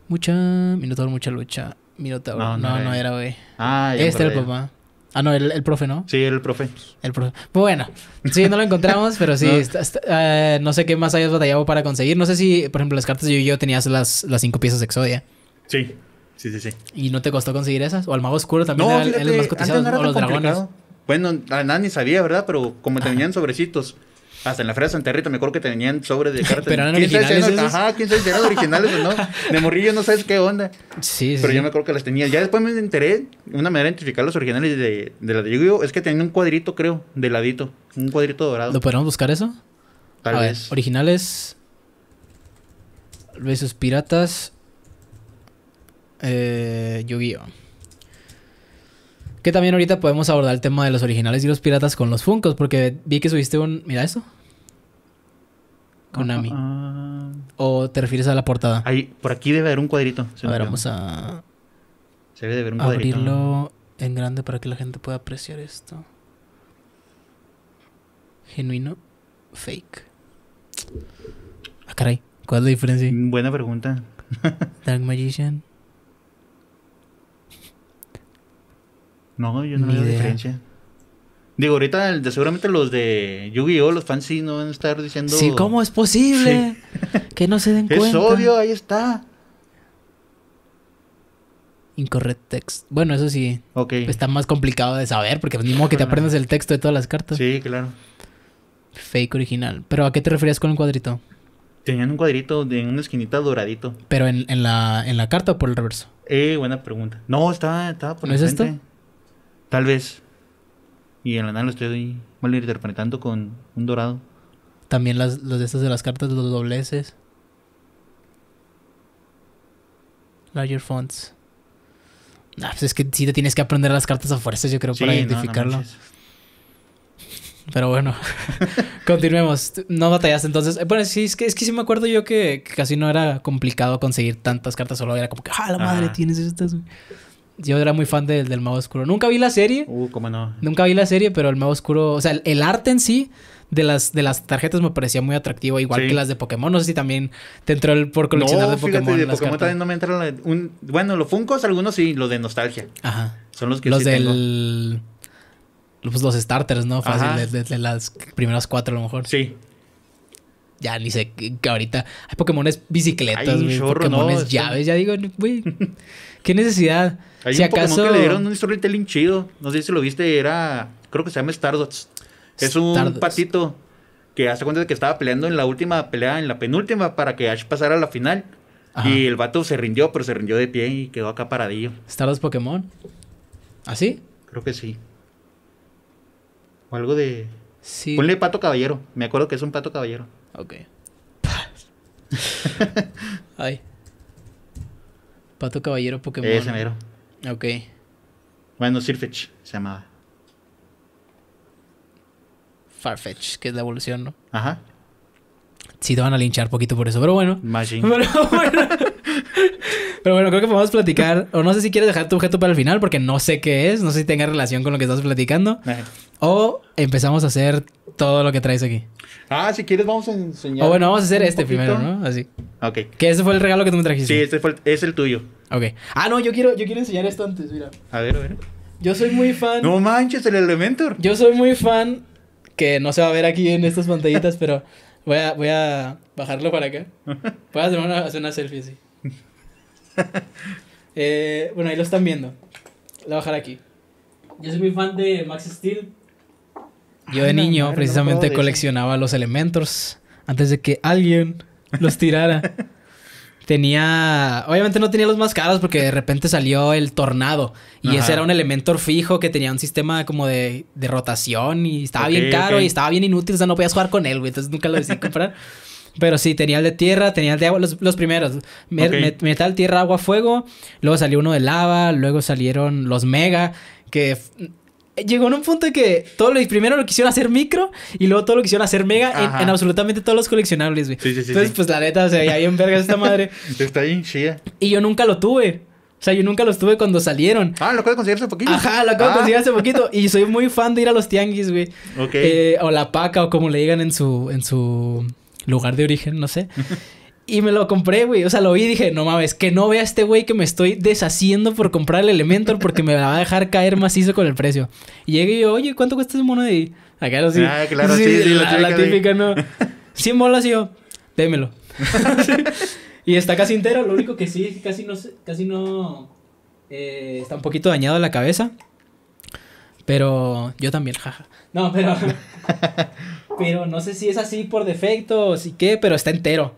Mucha. minuto, mucha lucha. Minutador. No, no, era, güey. ah, Este era el papá. Ah, no, el, profe, ¿no? Sí, el profe. El profe. Bueno, sí, no lo encontramos, pero sí, eh, no. sé qué más hayas batallado para conseguir. No sé si, por ejemplo, las cartas de yo gi tenías las, las cinco piezas de Exodia. Sí, sí, sí, sí. ¿Y no te costó conseguir esas? ¿O al Mago Oscuro también? No, más cotizado, o los dragones. Bueno, nada, ni sabía, ¿verdad? Pero como tenían sobrecitos hasta en la Feria Santa me acuerdo que tenían sobre de cartas. Pero eran originales. ajá, quién sabe si eran originales o no. De morrillo no sabes qué onda. Sí, sí. Pero yo me acuerdo que las tenía. Ya después me enteré, una manera de identificar los originales de, de la de Yu-Gi-Oh! es que tenían un cuadrito, creo, de ladito. Un cuadrito dorado. ¿Lo podemos buscar eso? Tal originales. Besos piratas. Eh, Yu-Gi-Oh! Que también ahorita podemos abordar el tema de los originales y los piratas con los Funkos, porque vi que subiste un. Mira eso. Konami. Ah, ah, ah. ¿O te refieres a la portada? Ahí, por aquí debe haber un cuadrito. A ver, vamos a. Se debe de ver un cuadrito. Abrirlo en grande para que la gente pueda apreciar esto. Genuino, fake. Ah, caray. ¿Cuál es la diferencia? Buena pregunta. Dark Magician. No, yo no veo diferencia. Digo, ahorita seguramente los de Yu-Gi-Oh, los fans sí no van a estar diciendo. Sí, ¿cómo es posible? Que no se den cuenta Es obvio, ahí está. Incorrect text. Bueno, eso sí. Está más complicado de saber porque ni modo que te aprendas el texto de todas las cartas. Sí, claro. Fake original. Pero ¿a qué te referías con un cuadrito? Tenían un cuadrito de en una esquinita doradito. Pero en, la, en la carta o por el reverso. Eh, buena pregunta. No, estaba, estaba por ¿No es esto? Tal vez, y en la nada lo estoy interpretando con un dorado. También las, de estas de las cartas, los dobleces. Larger fonts. Pues es que sí te tienes que aprender las cartas a fuerzas, yo creo, para identificarlo. pero bueno, continuemos. No batallaste entonces. Eh, bueno, sí, es que, es que sí me acuerdo yo que, casi no era complicado conseguir tantas cartas, solo era como que, ¡ah, la madre! Tienes estas yo era muy fan del, del Mago Oscuro. Nunca vi la serie. Uh, cómo no. Nunca vi la serie, pero el Mago Oscuro, o sea, el, arte en sí de las, de las tarjetas me parecía muy atractivo, igual que las de Pokémon. No sé si también te entró el por coleccionar de Pokémon. Fíjate, de Pokémon también no me entraron. bueno, los Funkos, algunos sí, los de nostalgia. Ajá. Son los que los del, Pues los starters, ¿no? Fácil, de, las primeras cuatro a lo mejor. Sí. Ya ni sé que ahorita. Hay Pokémones bicicletas, Pokémones llaves. Ya digo, güey. ¿Qué necesidad? Hay un Pokémon que le dieron un storytelling chido. No sé si lo viste, era. Creo que se llama Stardust. Es un patito que hace cuenta de que estaba peleando en la última pelea, en la penúltima, para que Ash pasara a la final. Y el vato se rindió, pero se rindió de pie y quedó acá paradillo. ¿Stardust Pokémon? ¿Así? ¿Ah, creo que sí. O algo de. Sí. Ponle pato caballero. Me acuerdo que es un pato caballero. Ok. Ay. Pato Caballero Pokémon. Ese mero. Ok. Bueno, Sirfetch se llamaba. Farfetch, que es la evolución, ¿no? Ajá sí te van a linchar poquito por eso, pero bueno. Pero bueno, creo que podemos platicar, o no sé si quieres dejar tu objeto para el final, porque no sé qué es, no sé si tenga relación con lo que estás platicando, eh. o empezamos a hacer todo lo que traes aquí. Ah, si quieres vamos a enseñar. O bueno, vamos a hacer este primero, ¿no? Así. Ok. Que ese fue el regalo que tú me trajiste. Sí, este es el tuyo. Ok. Ah, no, yo quiero, yo quiero enseñar esto antes, mira. A ver, a ver. Yo soy muy fan. No manches, el Elementor. Yo soy muy fan, que no se va a ver aquí en estas pantallitas, pero Voy a, voy a bajarlo para acá. Voy a hacer una, hacer una selfie así. Eh, bueno, ahí lo están viendo. voy a bajar aquí. Yo soy muy fan de Max Steel. Yo de ah, niño precisamente coleccionaba los elementos antes de que alguien los tirara. tenía. Obviamente no tenía los más caros porque de repente salió el tornado. Y ese era un elemento fijo que tenía un sistema como de, de rotación y estaba bien caro y estaba bien inútil. O sea, no podías jugar con él, güey. Entonces nunca lo decidí comprar. Pero sí, tenía el de tierra, tenía el de agua, los, primeros. metal, tierra, agua, fuego. Luego salió uno de lava. Luego salieron los mega. Que llegó en un punto de que todo lo primero lo quisieron hacer micro y luego todo lo quisieron hacer mega en, absolutamente todos los coleccionables, güey. Sí, sí, sí, Entonces, pues la neta, o sea, ahí en vergas esta madre. Está bien chida. Y yo nunca lo tuve. O sea, yo nunca los tuve cuando salieron. Ah, lo acabo de conseguir hace poquito. Ajá, lo acabo de ah. conseguir hace poquito. Y soy muy fan de ir a los tianguis, güey. Ok. Eh, o la paca, o como le digan en su, en su lugar de origen, no sé. Y me lo compré, güey. O sea, lo vi y dije, no mames, que no vea este güey que me estoy deshaciendo por comprar el Elementor porque me va a dejar caer macizo con el precio. Y llegué y yo, oye, ¿cuánto cuesta ese mono de Acá lo sí. Ah, claro, sí, sí, la, típica, no. 100 bolas y yo, démelo. y está casi entero, lo único que sí, casi no, casi no, eh, está un poquito dañado la cabeza. Pero yo también, jaja. No, pero, pero no sé si es así por defecto o si qué, pero está entero.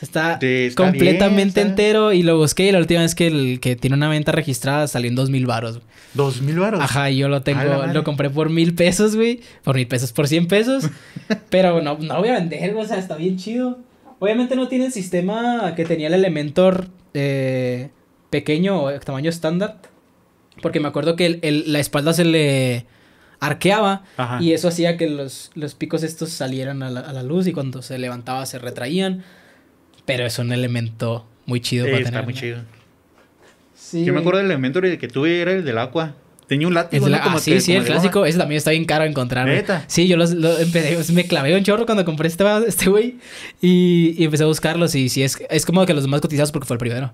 Está, completamente entero y lo busqué y la última vez que que tiene una venta registrada salió en dos mil varos. ¿Dos mil varos? Ajá, yo lo tengo, lo compré por mil pesos, güey. Por mil pesos, por cien pesos. pero no, no voy a vender, o sea, está bien chido. Obviamente no tiene el sistema que tenía el Elementor eh, pequeño o tamaño estándar. Porque me acuerdo que la espalda se le arqueaba y eso hacía que los, los picos estos salieran a la luz y cuando se levantaba se retraían pero es un elemento muy chido para tener. muy chido. Yo me acuerdo del elemento que tú era el del agua. Tenía un látigo. como ah, sí, sí, el clásico. Ese también está bien caro encontrar. Sí, yo los, me clavé un chorro cuando compré este, este güey y, empecé a buscarlos. Y sí, es, es como que los más cotizados porque fue el primero.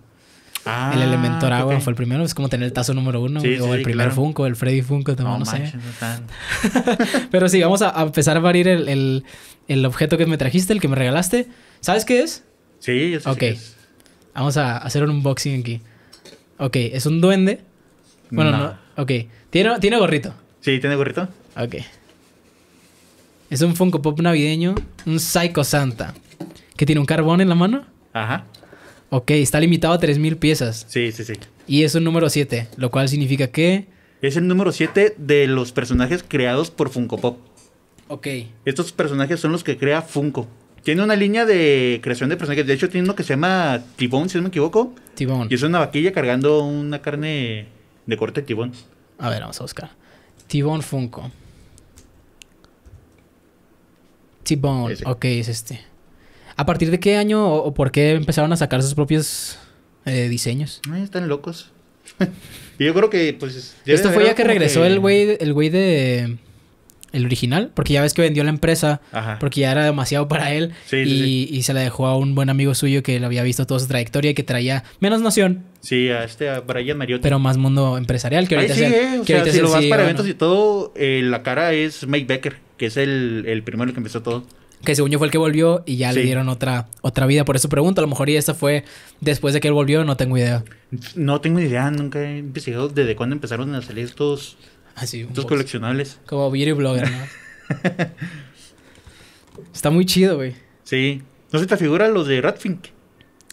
Ah, el elemento agua fue el primero, es como tener el tazo número uno, o el primer Funko, el Freddy Funko, no, manches, sé. Pero sí, vamos a, empezar a abrir el, el objeto que me trajiste, el que me regalaste. ¿Sabes qué es? Sí, eso okay. Vamos a hacer un unboxing aquí. Ok, es un duende. Bueno, no. Ok. ¿Tiene, ¿Tiene gorrito? Sí, tiene gorrito. Ok. Es un Funko Pop navideño, un Psycho Santa, que tiene un carbón en la mano. Ajá. Ok, está limitado a 3.000 piezas. Sí, sí, sí. Y es un número 7, lo cual significa que... Es el número 7 de los personajes creados por Funko Pop. Ok. Estos personajes son los que crea Funko. Tiene una línea de creación de personajes. De hecho, tiene uno que se llama Tibón, si no me equivoco. Tibón. Y es una vaquilla cargando una carne de corte Tibón. A ver, vamos a buscar. Tibón Funko. Tibón, ok, es este. ¿A partir de qué año o, por qué empezaron a sacar sus propios eh, diseños? Eh, están locos. y yo creo que, pues. Esto fue ya que regresó el güey el güey de el original, porque ya ves que vendió la empresa, porque ya era demasiado para él, y, se la dejó a un buen amigo suyo que lo había visto toda su trayectoria y que traía menos noción. Sí, a este a Brian Mariotti. Pero más mundo empresarial que ahorita. Ay, sí, eh, sea, si lo vas para e eventos y todo, eh, la cara es Mike Becker, que es el, el primero que empezó todo que según yo fue el que volvió y ya le dieron otra, otra vida. Por eso pregunto, a lo mejor y esta fue después de que él volvió, no tengo idea. No tengo idea, nunca he investigado desde cuándo empezaron a salir estos Así, ah, coleccionables. Como beauty blogger, ¿no? Está muy chido, güey. Sí. ¿No se te figura, los de Ratfink?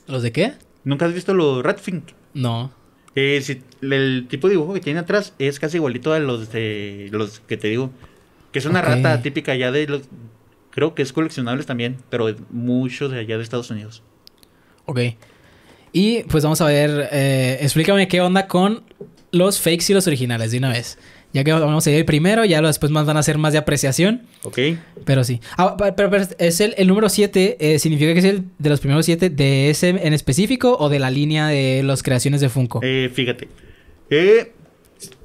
¿Los de qué? ¿Nunca has visto los Ratfink? No. Eh, el tipo de dibujo que tiene atrás es casi igualito a los de los que te digo. Que es una rata típica allá de los. Creo que es coleccionables también, pero muchos de allá de Estados Unidos. Ok. Y pues vamos a ver. Eh, explícame qué onda con los fakes y los originales de una vez. Ya que vamos a ir primero, ya después más van a ser más de apreciación. Ok. Pero sí. Ah, pero, es el, número 7, eh, ¿significa que es el de los primeros 7 de ese en específico o de la línea de las creaciones de Funko? Eh, fíjate. Eh,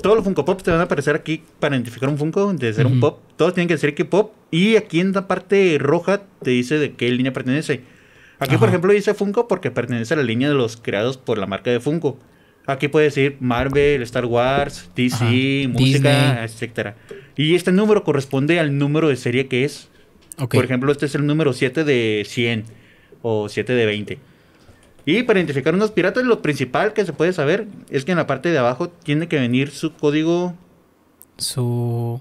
todos los Funko Pops te van a aparecer aquí para identificar un Funko, de ser un Pop. Todos tienen que decir que Pop. Y aquí en la parte roja te dice de qué línea pertenece. Aquí, por ejemplo, dice Funko porque pertenece a la línea de los creados por la marca de Funko. Aquí puede decir Marvel, Star Wars, DC, música, etcétera Y este número corresponde al número de serie que es. Por ejemplo, este es el número 7 de 100 o 7 de 20. Y para identificar unos piratas, lo principal que se puede saber es que en la parte de abajo tiene que venir su código. Su.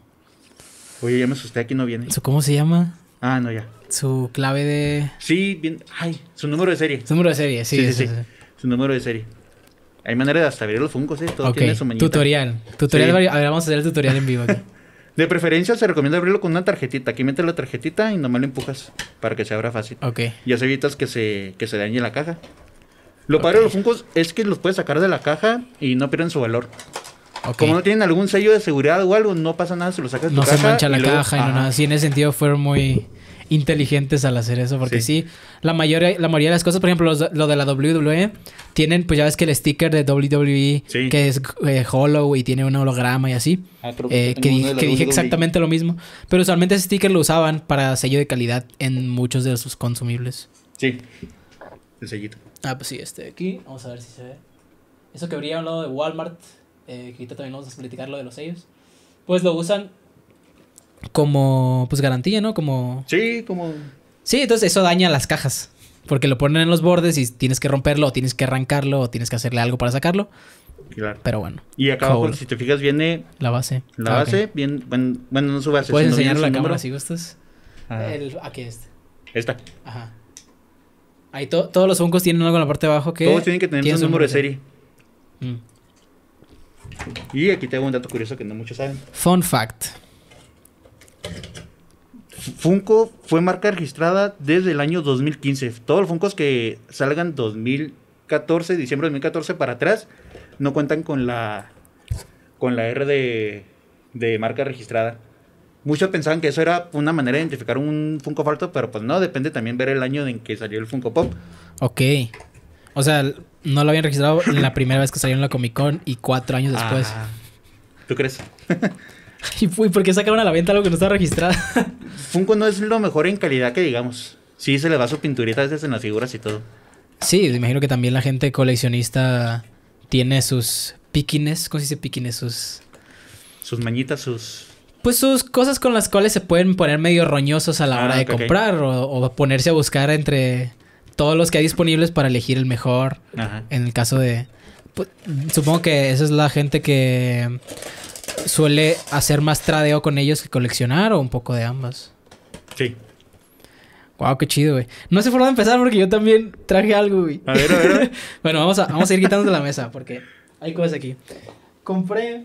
Oye, ya me asusté, aquí no viene. ¿Su cómo se llama? Ah, no, ya. Su clave de. Sí, bien. Ay, su número de serie. Su número de serie, sí, sí, sí. Su número de serie. Hay manera de hasta abrir los funcos, ¿eh? Todo tiene su mañita. Tutorial. Tutorial. A ver, vamos a hacer el tutorial en vivo aquí. de preferencia se recomienda abrirlo con una tarjetita. Aquí metes la tarjetita y nomás lo empujas para que se abra fácil. Ok. Y así evitas que se, se dañe la caja. Lo padre de los funcos es que los puedes sacar de la caja y no pierden su valor. Como no tienen algún sello de seguridad o algo, no pasa nada si lo sacas de la caja. No se mancha la caja y no nada. Sí, en ese sentido fueron muy inteligentes al hacer eso, porque sí, la, mayoría, la mayoría de las cosas, por ejemplo, lo de la WWE, tienen, pues ya ves que el sticker de WWE, que es eh, hollow y tiene un holograma y así, ah, eh, que, dije, e. exactamente lo mismo, pero usualmente ese sticker lo usaban para sello de calidad en muchos de sus consumibles. Sí, el sellito. Ah, pues sí, este de aquí, vamos a ver si se ve. Eso que habría hablado de Walmart, eh, que ahorita también vamos a platicar lo de los sellos, pues lo usan como pues garantía, ¿no? Como Sí, como Sí, entonces eso daña las cajas, porque lo ponen en los bordes y tienes que romperlo o tienes que arrancarlo o tienes que hacerle algo para sacarlo. Claro. Pero bueno. Y acá abajo, si te fijas, viene la base. La ah, base, bien, bueno, bueno, no su base. Puedes enseñar la cámara si gustas. Ah. El, aquí es. Este. Esta. Ajá. Ahí todos los hongos tienen algo en la parte de abajo que. Todos tienen que tener su número de serie. Mm. Y aquí tengo un dato curioso que no muchos saben. Fun fact. Funko fue marca registrada desde el año 2015. Todos los Funkos que salgan 2014, diciembre de 2014 para atrás, no cuentan con la con la R de, marca registrada. Muchos pensaban que eso era una manera de identificar un Funko falto, pero pues no, depende también ver el año en que salió el Funko Pop. Ok. O sea, no lo habían registrado la primera vez que salió en la Comic Con y cuatro años después. Ah. ¿Tú crees? ¿Y por qué sacaron a la venta algo que no está registrado? Funko no es lo mejor en calidad que digamos. Sí, se le va su pinturita a veces en las figuras y todo. Sí, me imagino que también la gente coleccionista tiene sus piquines, ¿cómo se dice piquines? Sus... Sus mañitas, sus... Pues sus cosas con las cuales se pueden poner medio roñosos a la ah, hora de comprar O, ponerse a buscar entre todos los que hay disponibles para elegir el mejor. En el caso de... Pues, supongo que esa es la gente que suele hacer más tradeo con ellos que coleccionar o un poco de ambas. Sí. Wow, qué chido, güey. No sé por dónde empezar porque yo también traje algo, güey. A ver, a ver. bueno, vamos a, vamos a ir quitando de la mesa porque hay cosas aquí. Compré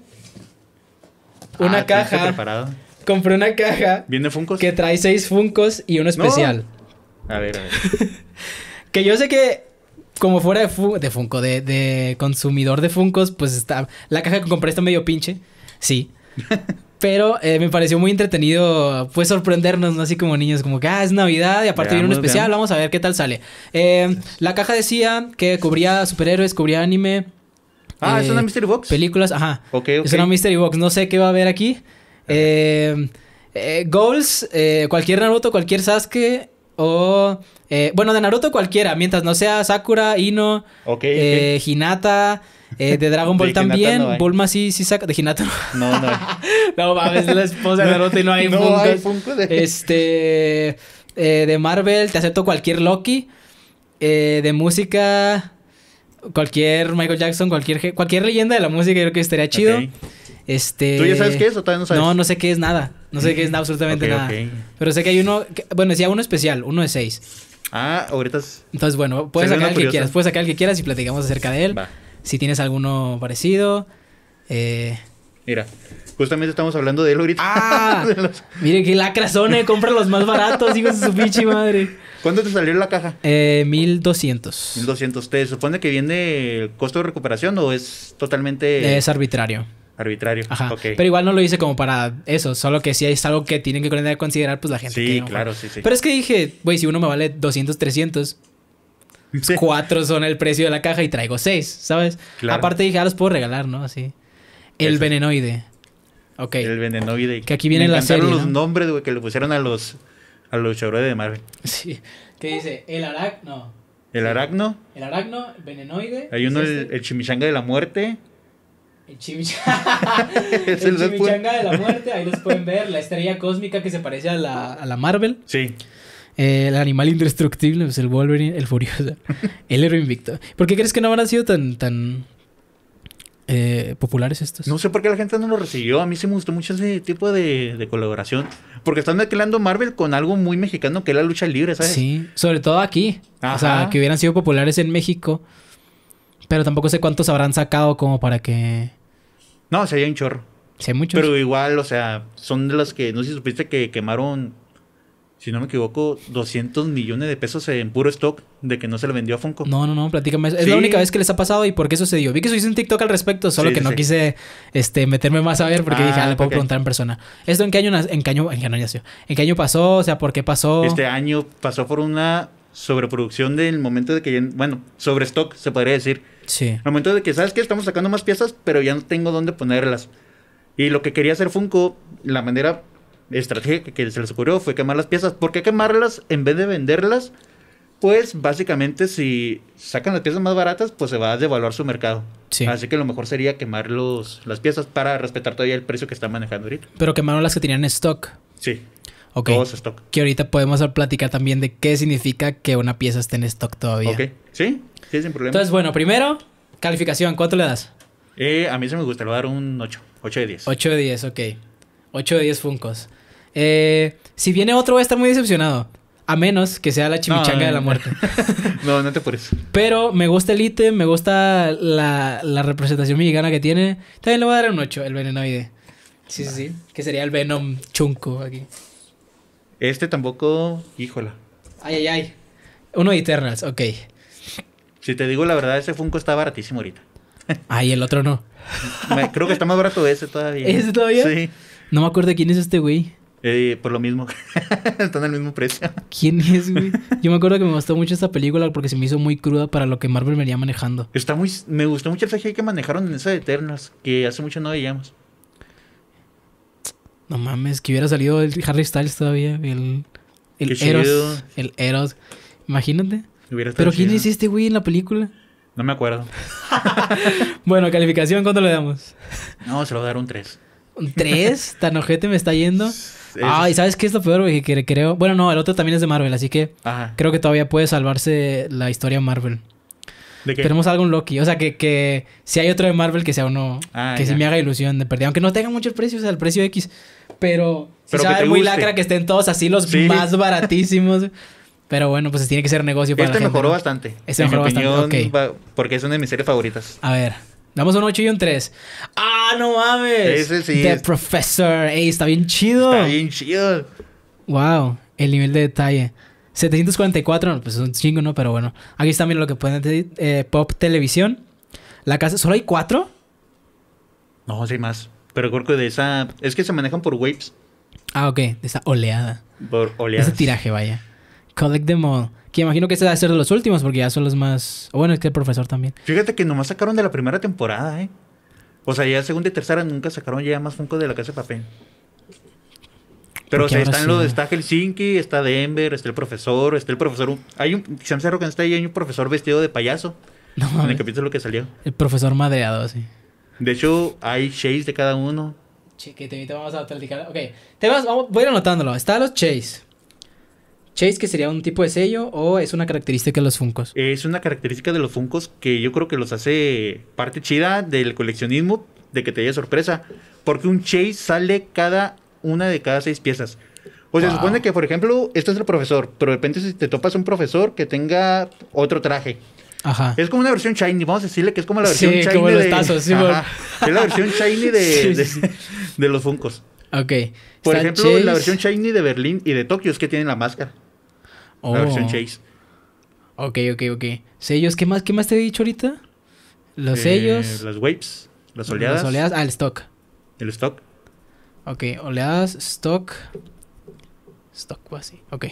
ah, una caja. Preparado? Compré una caja. ¿Viene Que trae seis Funkos y uno especial. A ver, a ver. que yo sé que como fuera de, de Funko, de, consumidor de Funkos pues está... La caja que compré está medio pinche sí. Pero eh, me pareció muy entretenido, pues sorprendernos, ¿no? Así como niños, como que, ah, es Navidad y aparte viene un especial, vamos a ver qué tal sale. Em, la caja decía que cubría superhéroes, cubría anime. Ah, es una eh, Mystery Box. Películas, ajá. Es una Mystery Box, no sé qué va a haber aquí. Em, eh, goals, cualquier Naruto, cualquier Sasuke o... bueno, de Naruto cualquiera, mientras no sea Sakura, Ino, Hinata... Eh, de Dragon Ball también. Bulma sí, sí saca. De Hinata no. No, no. no mames, la esposa de Naruto y no hay no de... Este. Eh, de Marvel, te acepto cualquier Loki. Eh, de música. Cualquier Michael Jackson, cualquier, cualquier leyenda de la música, yo creo que estaría chido. Este... ¿Tú ya sabes qué es o todavía no sabes? No, no sé qué es nada. No sé qué es absolutamente nada. Pero sé que hay uno. bueno, decía uno especial, uno de seis. Ah, ahorita es... Entonces, bueno, puedes sacar el que quieras. Puedes sacar el que quieras y platicamos acerca de él. Va. Si tienes alguno parecido. Eh... Mira, justamente estamos hablando de él ahorita. ¡Ah! Miren qué lacrasone, compra los más baratos, hijos de su pinche madre. ¿Cuánto te salió la caja? Eh, 1200. 1200. ¿Te supone que viene el costo de recuperación o es totalmente. Es arbitrario. Arbitrario. Ajá. Pero igual no lo hice como para eso, solo que si es algo que tienen que considerar, pues la gente. Sí, claro, sí, sí. Pero es que dije, güey, si uno me vale 200, 300, Cuatro son el precio de la caja y traigo seis, ¿sabes? Aparte dije, ah, los puedo regalar, ¿no? Así. El venenoide. Ok. El venenoide. Que aquí viene la serie. los nombres, güey, que le pusieron a los, a los de Marvel. Sí. ¿Qué dice? El aracno. El aracno. El aracno, el venenoide. Hay uno, este. el, chimichanga de la muerte. El, chimichanga, el chimichanga de la muerte, ahí los pueden ver. La estrella cósmica que se parece a la Marvel. Sí el animal indestructible, pues el Wolverine, el Furioso, el héroe invicto. ¿Por qué crees que no habrán sido tan, tan eh, populares estos? No sé por qué la gente no los recibió. A mí sí me gustó mucho ese tipo de, colaboración. Porque están mezclando Marvel con algo muy mexicano que es la lucha libre, ¿sabes? Sí, sobre todo aquí. O sea, que hubieran sido populares en México. Pero tampoco sé cuántos habrán sacado como para que... No, se sea, un chorro. Sí, hay muchos. Pero igual, o sea, son de los que... No sé si supiste que quemaron si no me equivoco, 200 millones de pesos en puro stock de que no se le vendió a Funko. No, no, no, platícame. Es la única vez que les ha pasado y por qué sucedió. Vi que hizo un TikTok al respecto, solo que no quise este, meterme más a ver porque ah, dije, ah, le puedo preguntar en persona. ¿Esto en qué año, en qué en qué año año pasó? O sea, ¿por qué pasó? Este año pasó por una sobreproducción del momento de que, bueno, sobre stock, se podría decir. Sí. El momento de que, ¿sabes qué? Estamos sacando más piezas, pero ya no tengo dónde ponerlas. Y lo que quería hacer Funko, la manera estrategia que, se les ocurrió fue quemar las piezas. ¿Por qué quemarlas en vez de venderlas? Pues básicamente si sacan las piezas más baratas, pues se va a devaluar su mercado. Así que lo mejor sería quemar las piezas para respetar todavía el precio que están manejando ahorita. Pero quemaron las que tenían stock. Sí. Ok. Todos stock. Que ahorita podemos platicar también de qué significa que una pieza esté en stock todavía. Ok. Sí, sí, sin problema. Entonces, bueno, primero, calificación, ¿cuánto le das? Eh, a mí se me gusta, le voy a dar un 8. 8 de 10. 8 de 10, ok. 8 de 10 Funcos. Eh, si viene otro voy a estar muy decepcionado. A menos que sea la chimichanga de la muerte. no, no te eso. Pero me gusta el ítem, me gusta la, representación mexicana que tiene. También le voy a dar un 8, el venenoide. Sí, sí, sí. Que sería el Venom chunco aquí. Este tampoco. Híjola. Ay, ay, ay. Uno de Eternals, ok. Si te digo la verdad, ese Funko está baratísimo ahorita. Ay, el otro no. Creo que está más barato ese todavía. ¿Ese todavía? Sí. No me acuerdo quién es este güey. Eh, por lo mismo. Están al mismo precio. ¿Quién es, güey? Yo me acuerdo que me gustó mucho esta película porque se me hizo muy cruda para lo que Marvel venía manejando. Está muy, me gustó mucho el CGI que manejaron en esa de Eternos, que hace mucho no veíamos. No mames, que hubiera salido el Harry Styles todavía. El, el Eros. El Eros. Imagínate. Pero ¿quién es este güey en la película? No me acuerdo. bueno, calificación, ¿cuánto le damos? No, se lo voy a dar un 3. ¿Un 3? ¿Tan ojete me está yendo? Ah, y ¿sabes qué es lo peor, güey? Que creo... Bueno, no, el otro también es de Marvel, así que... Creo que todavía puede salvarse la historia Marvel. ¿De Tenemos algo en Loki. O sea, que, si hay otro de Marvel que sea uno... Ah, que si me haga ilusión de perder. Aunque no tenga mucho precio, o sea, el precio X. Pero... pero muy lacra que estén todos así los más baratísimos. Pero bueno, pues tiene que ser negocio Este, este mejoró bastante. Este mejoró bastante. Okay. porque es una de mis series favoritas. A ver. Damos un 8 y un 3. ¡Ah, no mames! Ese sí. The Professor. Ey, está bien chido. Está bien chido. Wow, el nivel de detalle. 744, pues es un chingo, ¿no? Pero bueno. Aquí está, mira lo que pueden decir. Eh, Pop Televisión. La casa, ¿solo hay cuatro? No, sí, más. Pero creo que de esa. Es que se manejan por waves. Ah, ok. De esa oleada. Por oleada. Ese tiraje, vaya. Collect them all. Que imagino que va debe ser de los últimos porque ya son los más... Bueno, es que el profesor también. Fíjate que nomás sacaron de la primera temporada, ¿eh? O sea, ya segunda y tercera nunca sacaron ya más Funko de la Casa de Papel. Pero están está Helsinki, está Denver, está el profesor, está el profesor... Hay un... Se me cerró que está ahí, hay un profesor vestido de payaso. No, en el capítulo que salió. El profesor madeado, sí. De hecho, hay Chase de cada uno. te vamos a platicar. Ok, te vamos, voy a ir anotándolo. Está los Chase. Chase, que sería un tipo de sello, o es una característica de los Funcos? Es una característica de los Funcos que yo creo que los hace parte chida del coleccionismo, de que te haya sorpresa. Porque un Chase sale cada una de cada seis piezas. O se supone que, por ejemplo, esto es el profesor, pero de repente si te topas un profesor que tenga otro traje. Ajá. Es como una versión shiny, vamos a decirle que es como la versión sí, shiny. de... Es la versión shiny de, los Funcos. Ok. Por ejemplo, la versión shiny de Berlín y de Tokio es que tienen la máscara. La oh. Chase. Ok, ok, ok. ¿Sellos? ¿Qué más, qué más te he dicho ahorita? Los eh, sellos. Las waves, las oleadas. Las oleadas, ah, el stock. El stock. Ok, oleadas, stock. Stock o pues así. Ok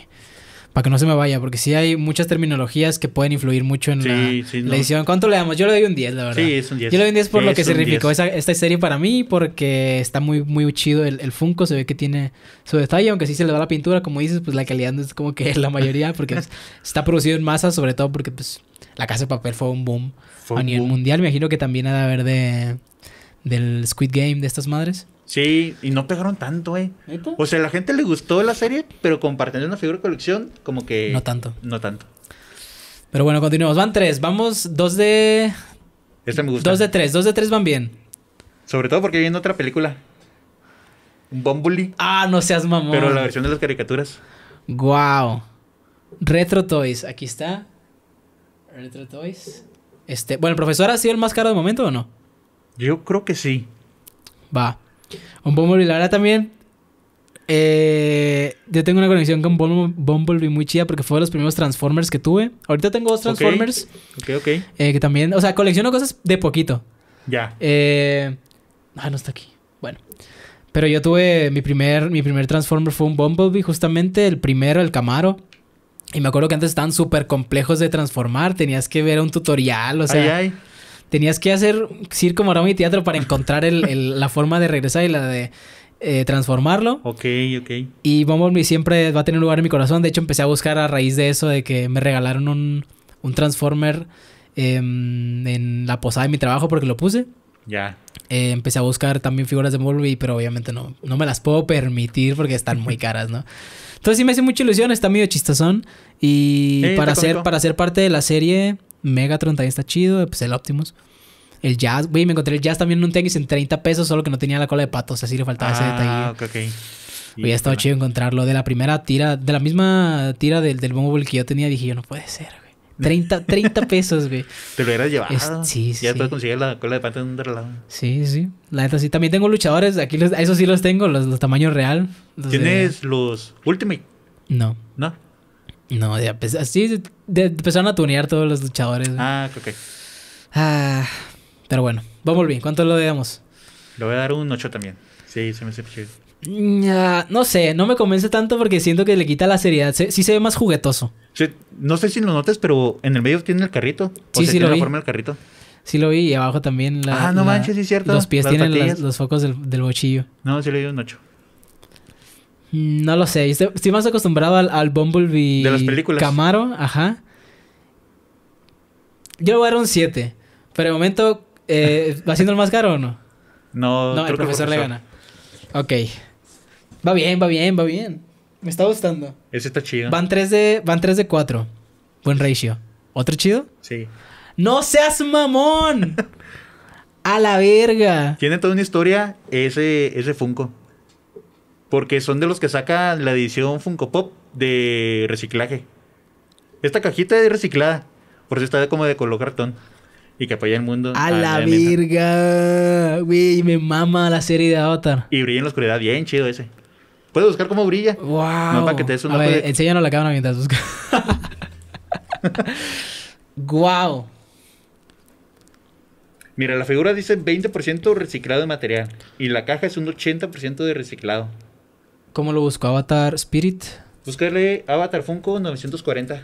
para que no se me vaya, porque sí hay muchas terminologías que pueden influir mucho en la, edición. ¿Cuánto le damos? Yo le doy un 10, la verdad. Sí, es un 10. Yo le doy un 10 por lo que significó esa, esta serie para mí, porque está muy, muy chido el, el, Funko, se ve que tiene su detalle, aunque sí se le da la pintura, como dices, pues la calidad no es como que la mayoría, porque está producido en masa, sobre todo porque pues la casa de papel fue un boom a nivel mundial. Me imagino que también ha de haber de, del Squid Game de estas madres. Sí, y no pegaron tanto, eh. O sea, la gente le gustó la serie, pero compartiendo una figura de colección, como que. No tanto. No tanto. Pero bueno, continuamos. Van tres, vamos dos de. Esta me gusta. Dos de tres, dos de tres van bien. Sobre todo porque viene otra película. Bumbly. Ah, no seas mamón. Pero la versión de las caricaturas. Guau. Retro Toys, aquí está. Retro Toys. Este, bueno, el profesor ha sido el más caro de momento o no? Yo creo que sí. Va. Un Bumblebee, la también. Eh, yo tengo una conexión con Bumblebee muy chida porque fue de los primeros Transformers que tuve. Ahorita tengo dos Transformers. Ok, ok. okay. Eh, que también, o sea, colecciono cosas de poquito. Ya. Eh, ah, no está aquí. Bueno. Pero yo tuve mi primer, mi primer Transformer fue un Bumblebee, justamente el primero, el Camaro. Y me acuerdo que antes estaban súper complejos de transformar, tenías que ver un tutorial, o sea. Ay, ay tenías que hacer circo, a y teatro para encontrar la forma de regresar y la de eh, transformarlo. Ok, ok. Y Bumblebee siempre va a tener lugar en mi corazón. De hecho, empecé a buscar a raíz de eso, de que me regalaron un, Transformer em, en la posada de mi trabajo porque lo puse. Ya. Eh, empecé a buscar también figuras de Bumblebee, pero obviamente no, no me las puedo permitir porque están muy caras, ¿no? Entonces sí me hace mucha ilusión, está medio chistazón Y para, para ser parte de la serie, Megatron también está chido, pues el Optimus. El jazz, güey, me encontré el jazz también en un tenis en 30 pesos, solo que no tenía la cola de pato, o sea, le faltaba ese ah, detalle. Ah, ok, estado chido encontrarlo. De la primera tira, de la misma tira del, del que yo tenía, dije yo, no puede ser, güey. 30, 30 pesos, güey. Te lo hubieras llevado. sí, sí. Ya puedes conseguir la cola de pato en otro lado. Sí, sí. La neta sí. También tengo luchadores. Aquí los, esos sí los tengo, los, tamaños real. ¿Tienes los Ultimate? No. ¿No? No, ya pues, así empezaron a tunear todos los luchadores. Ah, ok. Ah, pero bueno, vamos bien. ¿Cuánto lo damos? Le voy a dar un 8 también. Sí, se me hace chido. Mm, ah, no sé, no me convence tanto porque siento que le quita la seriedad. sí se ve más juguetoso. no sé si lo notas, pero en el medio tiene el carrito. Sí, sí lo vi. forma del carrito. Sí lo vi y abajo también la... Ah, no manches, es cierto. Los pies tienen los focos del, del, bochillo. No, sí le dio un 8. No lo sé. Estoy, más acostumbrado al, al, Bumblebee. De las películas. Camaro, ajá. Yo le voy a dar un 7. Pero de momento, ¿va eh, siendo el más caro o no? No, el profesor, le gana. Ok. Va bien, va bien, va bien. Me está gustando. Ese está chido. Van 3 de, van de 4. Buen ratio. ¿Otro chido? Sí. ¡No seas mamón! ¡A la verga! Tiene toda una historia ese, ese Funko. Porque son de los que saca la edición Funko Pop de reciclaje. Esta cajita es reciclada. Por eso está como de color cartón. Y que apoya el mundo. ¡A, ah, la, virga! Güey, me mama la serie de Avatar. Y brilla en la oscuridad. Bien chido ese. Puedes buscar cómo brilla. ¡Wow! No, para que te des una la cámara mientras buscas. ¡Guau! wow. Mira, la figura dice 20% reciclado de material. Y la caja es un 80% de reciclado. ¿Cómo lo busco? Avatar Spirit. Buscarle... Avatar Funko 940.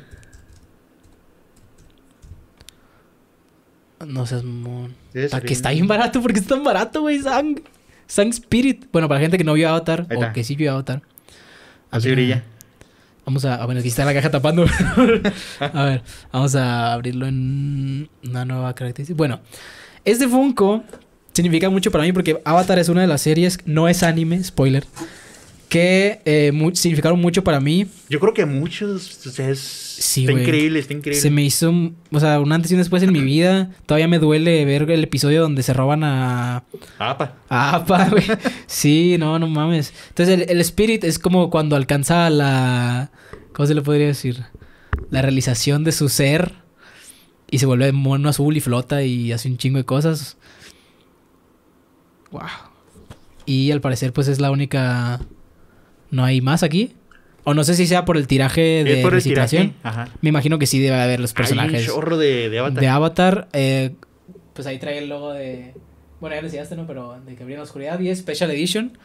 No seas mon. Para que está bien barato, porque es tan barato, güey. Sang. Sang Spirit. Bueno, para la gente que no vio Avatar, o que sí vio Avatar. Así brilla. Vamos a. Bueno, aquí está la caja tapando. a ver, vamos a abrirlo en una nueva característica. Bueno, este Funko significa mucho para mí porque Avatar es una de las series, no es anime, spoiler que eh, significaron mucho para mí. Yo creo que muchos, es, está increíble, está increíble. Se me hizo, o sea, un antes y un después en mi vida. Todavía me duele ver el episodio donde se roban a... A APA. APA, güey. sí, no, no mames. Entonces, el, el Spirit es como cuando alcanza la... ¿Cómo se le podría decir? La realización de su ser. Y se vuelve mono azul y flota y hace un chingo de cosas. Wow. Y al parecer, pues es la única ¿No hay más aquí? O no sé si sea por el tiraje de por Me imagino que sí debe haber los personajes. Hay un chorro de, Avatar. De Avatar eh, pues ahí trae el logo de. Bueno, ya lo decías, ¿no? Pero de que en la oscuridad y es Special Edition.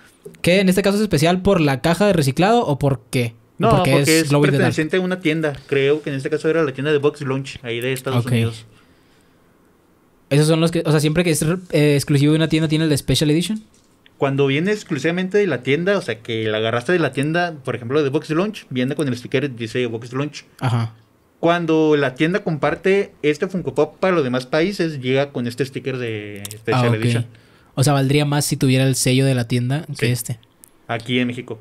Que en este caso es especial por la caja de reciclado o por qué. No, porque, es, es perteneciente a una tienda. Creo que en este caso era la tienda de Box Launch, ahí de Estados Unidos. Esos son los que, o sea, siempre que es eh, exclusivo de una tienda tiene el de Special Edition. Cuando viene exclusivamente de la tienda, o sea, que la agarraste de la tienda, por ejemplo, de Box Launch, viene con el sticker dice Box Launch. Ajá. Cuando la tienda comparte este Funko Pop para los demás países, llega con este sticker de Special ah, O sea, valdría más si tuviera el sello de la tienda que este. Aquí en México.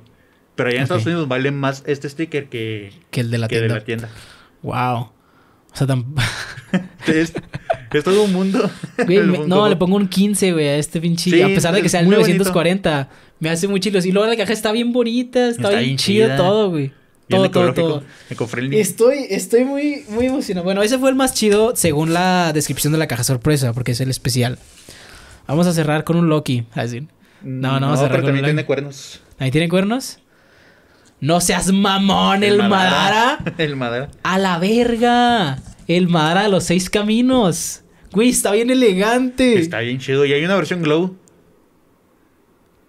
Pero allá en Estados Unidos vale más este sticker que, que el de la, que de la tienda. Wow. O sea, tan es, todo un mundo. no, le pongo un 15, güey, a este pinche. a pesar de que sea el 940, me hace muy chilos. Y luego la caja está bien bonita, está, bien, chido todo, güey. Todo, todo, todo. Estoy, estoy muy, muy emocionado. Bueno, ese fue el más chido según la descripción de la caja sorpresa, porque es el especial. Vamos a cerrar con un Loki, así. Mm, no, no, vamos a cerrar también tiene cuernos. ¿Ahí tiene cuernos? No seas mamón, el, Madara. El Madara. A la verga. El Madara de los seis caminos. Güey, está bien elegante. Está bien chido. Y hay una versión Glow.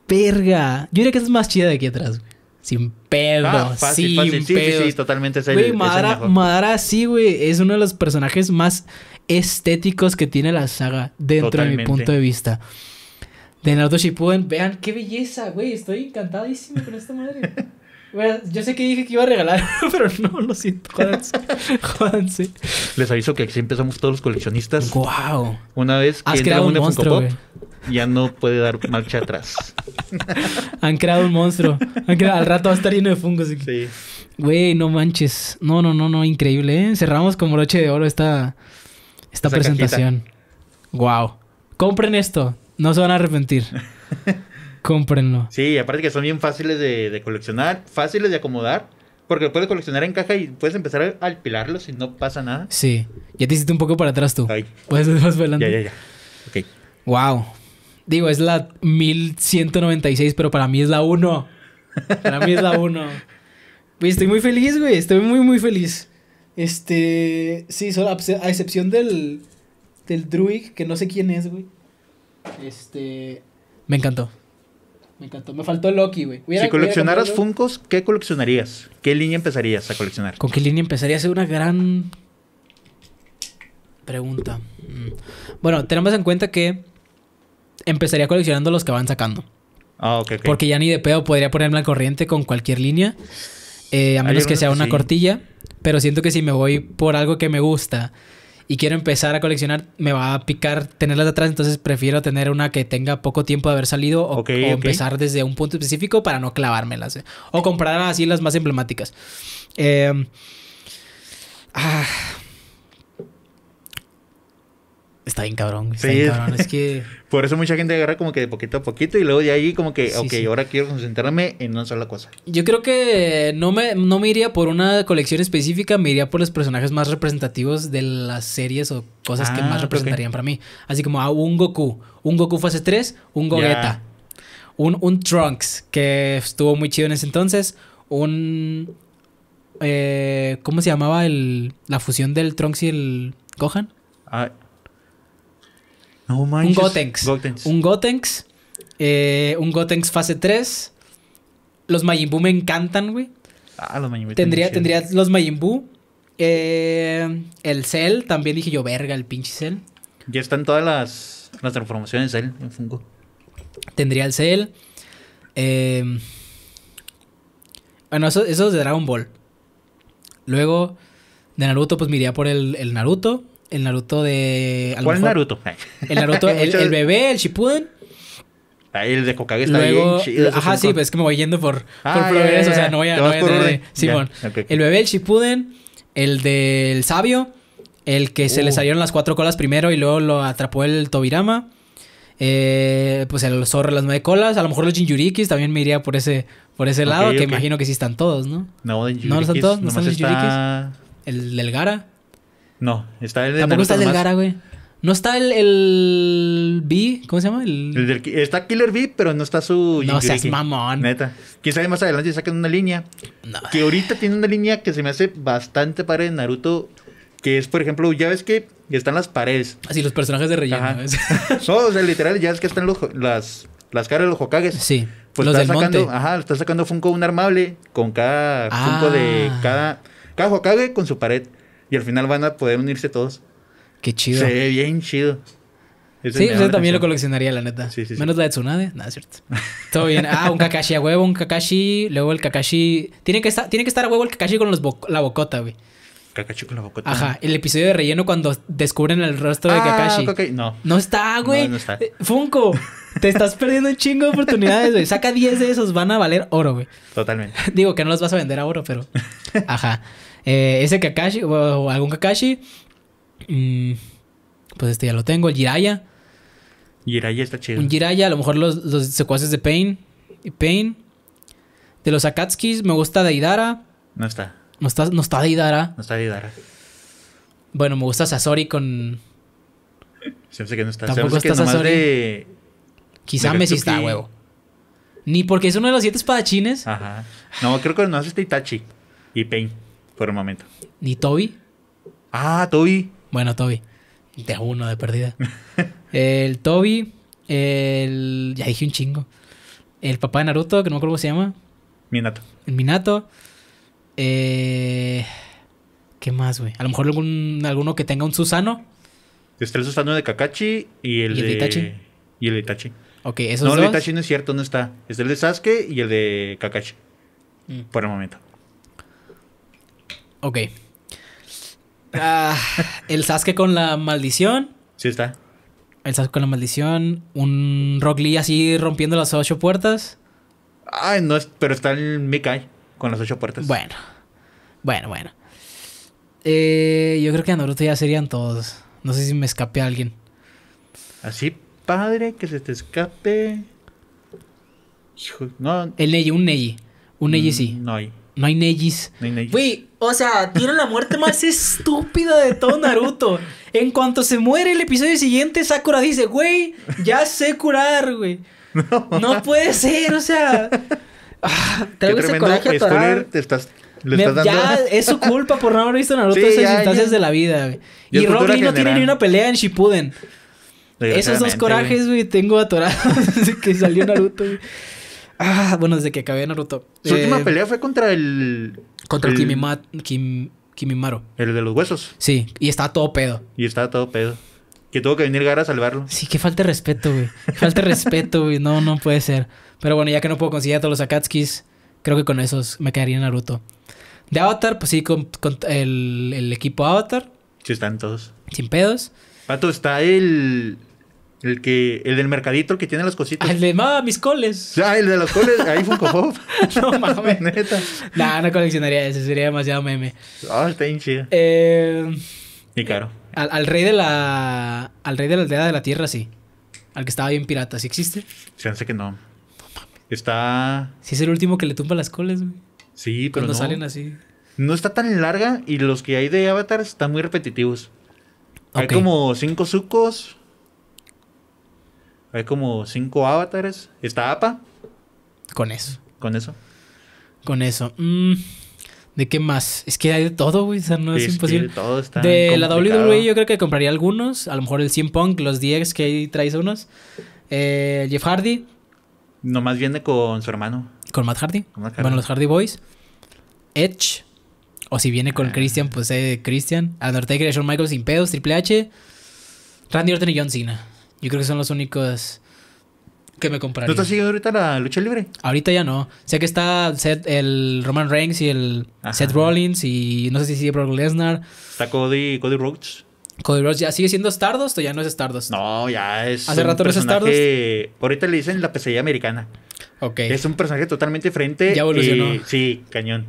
Verga. Yo diría que es más chida de aquí atrás, güey. Sin pedo. Ah, fácil, Sí, totalmente. Es Madara, Madara, sí, güey. Es uno de los personajes más estéticos que tiene la saga. Dentro de mi punto de vista. De Naruto Shippuden. Vean, qué belleza, güey. Estoy encantadísimo con esta madre. yo sé que dije que iba a regalar, pero no, lo siento. Jódanse. Les aviso que aquí empezamos todos los coleccionistas. ¡Wow! Una vez que Has un monstruo, ya no puede dar marcha atrás. Han creado un monstruo. al rato va a estar lleno de fungos. Sí. Güey, no manches. No, no, no, no. Increíble, ¿eh? Cerramos como broche de oro esta, esta presentación. ¡Guau! Compren esto. No se van a arrepentir. Cómprenlo. Sí, aparte que son bien fáciles de, coleccionar, fáciles de acomodar. Porque lo puedes coleccionar en caja y puedes empezar a alpilarlos y no pasa nada. Sí. Ya te hiciste un poco para atrás tú. Puedes ir más adelante. Ya, ya, ya. Ok. Wow. Digo, es la 1196, pero para mí es la 1. Para mí es la 1. estoy muy feliz, güey. Estoy muy, muy feliz. Este. Sí, solo a excepción del. Del Druid, que no sé quién es, güey. Este. Me encantó. Me encantó. Me faltó Loki, güey. Si coleccionaras Funkos, ¿qué coleccionarías? ¿Qué línea empezarías a coleccionar? ¿Con qué línea empezarías? Es una gran pregunta. Mm. Bueno, tenemos en cuenta que empezaría coleccionando los que van sacando. Ah, ok, ok, Porque ya ni de pedo podría ponerme al corriente con cualquier línea. Eh, a menos que sea una cortilla. Pero siento que si me voy por algo que me gusta y quiero empezar a coleccionar, me va a picar tenerlas atrás, entonces prefiero tener una que tenga poco tiempo de haber salido o, empezar desde un punto específico para no clavármelas. Eh. O comprar así las más emblemáticas. Eh, Está bien cabrón, está bien cabrón. Es que... Por eso mucha gente agarra como que de poquito a poquito y luego de ahí como que, ok, ahora quiero concentrarme en una sola cosa. Yo creo que no me, iría por una colección específica, me iría por los personajes más representativos de las series o cosas que ah, más representarían para mí. Así como a ah, un Goku, un Goku fase 3, un Gogeta, un, un Trunks, que estuvo muy chido en ese entonces, un... Eh, ¿Cómo se llamaba el, la fusión del Trunks y el Gohan? Ah... Un Gotenks. Un Gotenks. Eh, un Gotenks fase 3. Los Majin Buu me encantan, güey. Ah, los Majin Buu. Tendría, tendría los Majin Buu. Eh, el Cell, también dije yo, verga, el pinche Cell. Ya están todas las, transformaciones Cell en Funko. Tendría el Cell. Em, bueno, eso, es de Dragon Ball. Luego, de Naruto, pues miraría por el, el Naruto. El Naruto de. ¿Cuál es Naruto? el Naruto, el, bebé, el Shippuden. Ahí el de Kokage está bien Ajá, sí, pues es que me voy yendo por, ah, por O sea, no voy a. No voy Simón. El bebé, el Shippuden. El del sabio. El que se le uh. salieron las cuatro colas primero y luego lo atrapó el Tobirama. Eh, pues el zorro las nueve colas. A lo mejor los Jinjurikis también me iría por ese, por ese lado, que imagino que sí están todos, ¿no? No, de ¿No están todos? ¿No están los Jinjurikis? El del Gara. No, está el de Tampoco está el del Gara, güey. No está el, el B, ¿cómo se llama? El... está Killer B, pero no está su No seas mamón. Neta. Quizá más adelante sacan una línea. Que ahorita tiene una línea que se me hace bastante padre de Naruto. Que es, por ejemplo, ya ves que están las paredes. Así los personajes de relleno. o sea, literal, ya ves que están las, las caras de los Hokages. sí. Pues los del sacando, monte. ajá, está sacando Funko un armable con cada Funko de ah. cada cada Hokage con su pared. Y al final van a poder unirse todos. Qué chido. Se ve bien chido. sí, yo también lo coleccionaría, la neta. Menos la de Tsunade. Nada, es cierto. Todo bien. Ah, un Kakashi a huevo, un Kakashi. Luego el Kakashi. Tiene que estar, tiene que estar a huevo el Kakashi con la bocota, güey. Kakashi con la bocota. Ajá, el episodio de relleno cuando descubren el rostro de ah, Kakashi. No. No está, güey. No, está. Eh, Funko, te estás perdiendo un chingo de oportunidades, güey. Saca 10 de esos, van a valer oro, güey. Totalmente. Digo que no los vas a vender a oro, pero. Ajá. Eh, ese Kakashi o, algún Kakashi. Mm, pues este ya lo tengo. El Jiraya. Jiraya está chido. Un Jiraya, a lo mejor los, secuaces de Pain. Pain. De los Akatsuki me gusta Deidara. No está. No está, no Deidara. No está Deidara. Bueno, me gusta Sasori con. que no está. Tampoco está Sasori. Quizá me si está, huevo. Ni porque es uno de los siete espadachines. Ajá. No, creo que no este Itachi y Pain por el momento. ¿Y Toby? Ah, Toby. Bueno, Toby. De uno de perdida. el Toby, el. Ya dije un chingo. El papá de Naruto, que no me acuerdo cómo se llama. Minato. El Minato. Eh, ¿Qué más, güey? A lo mejor algún, alguno que tenga un Susano. Está el Susano de Kakachi y el, ¿Y el de Itachi. Y el de Itachi. Ok, esos No, el de Itachi no es cierto, no está. Es el de Sasuke y el de Kakashi. Mm. Por el momento. Ok. Ah, el Sasuke con la maldición. Sí está. El Sasuke con la maldición. Un Rock Lee así rompiendo las ocho puertas. Ay, no, pero está el Mikai con las ocho puertas. Bueno. Bueno, bueno. Eh, yo creo que a Naruto ya serían todos. No sé si me escape alguien. Así, padre, que se te escape. El Neji, un Neji. Un Neji mm, sí. No hay. No hay Nejis. No hay Neji's. Güey, o sea, tiene la muerte más estúpida de todo Naruto. En cuanto se muere el episodio siguiente, Sakura dice, güey, ya sé curar, güey. No. puede ser, o sea. Ah, traigo ese coraje a ya es su culpa por no haber visto Naruto en esas instancias de la vida, güey. Y, y no tiene ni una pelea en Shippuden. Esos dos corajes, güey, tengo atorados que salió Naruto, güey. Ah, bueno, desde que acabé Naruto. Su última eh, pelea fue contra el. Contra el, Kimimaro. El de los huesos. Sí, y estaba todo pedo. Y estaba todo pedo. Que tuvo que venir Gara a salvarlo. Sí, que falta de respeto, güey. Falta de respeto, güey. No, no puede ser. Pero bueno, ya que no puedo conseguir a todos los Akatsukis, creo que con esos me quedaría Naruto. De Avatar, pues sí, con, el, el, equipo Avatar. Sí, están todos. Sin pedos. Pato, está el. El que, el del mercadito, el que tiene las cositas. Ah, el de mis coles. ya el de los coles, ahí un Pop. no mames. Neta. No, no coleccionaría ese, sería demasiado meme. Ah, está bien eh, y caro. Eh, al, rey de la. Al rey de la aldea de la tierra, sí. Al que estaba bien pirata, ¿sí existe? Se hace que no. Está. Si es el último que le tumba las coles, Sí, pero. no. salen así. No está tan larga y los que hay de Avatar están muy repetitivos. Hay como cinco sucos hay como cinco avatares. ¿Está APA? Con eso. Con eso. Con eso. Mm, ¿De qué más? Es que hay de todo, güey. O sea, no es, imposible. de la WWE yo creo que compraría algunos. A lo mejor el 100 Punk, los DX que ahí traes unos. Eh, Jeff Hardy. Nomás viene con su hermano. Con Matt Hardy. Con Bueno, los Hardy Boys. Edge. O si viene con ah. Christian, pues eh, Christian. Undertaker, Shawn Michaels sin pedos, Triple H. Randy Orton y John Cena. Yo creo que son los únicos que me compraría. ¿No estás siguiendo ahorita la lucha libre? Ahorita ya no. Sé que está Seth, el Roman Reigns y el Seth Rollins y no sé si sigue Brock Lesnar. Está Cody, Cody Rhodes. Cody Rhodes ya sigue siendo Stardust o ya no es Stardust. No, ya es. Hace rato no es Stardust. Ahorita le dicen la pesadilla americana. Ok. Es un personaje totalmente diferente. Ya evolucionó. sí, cañón.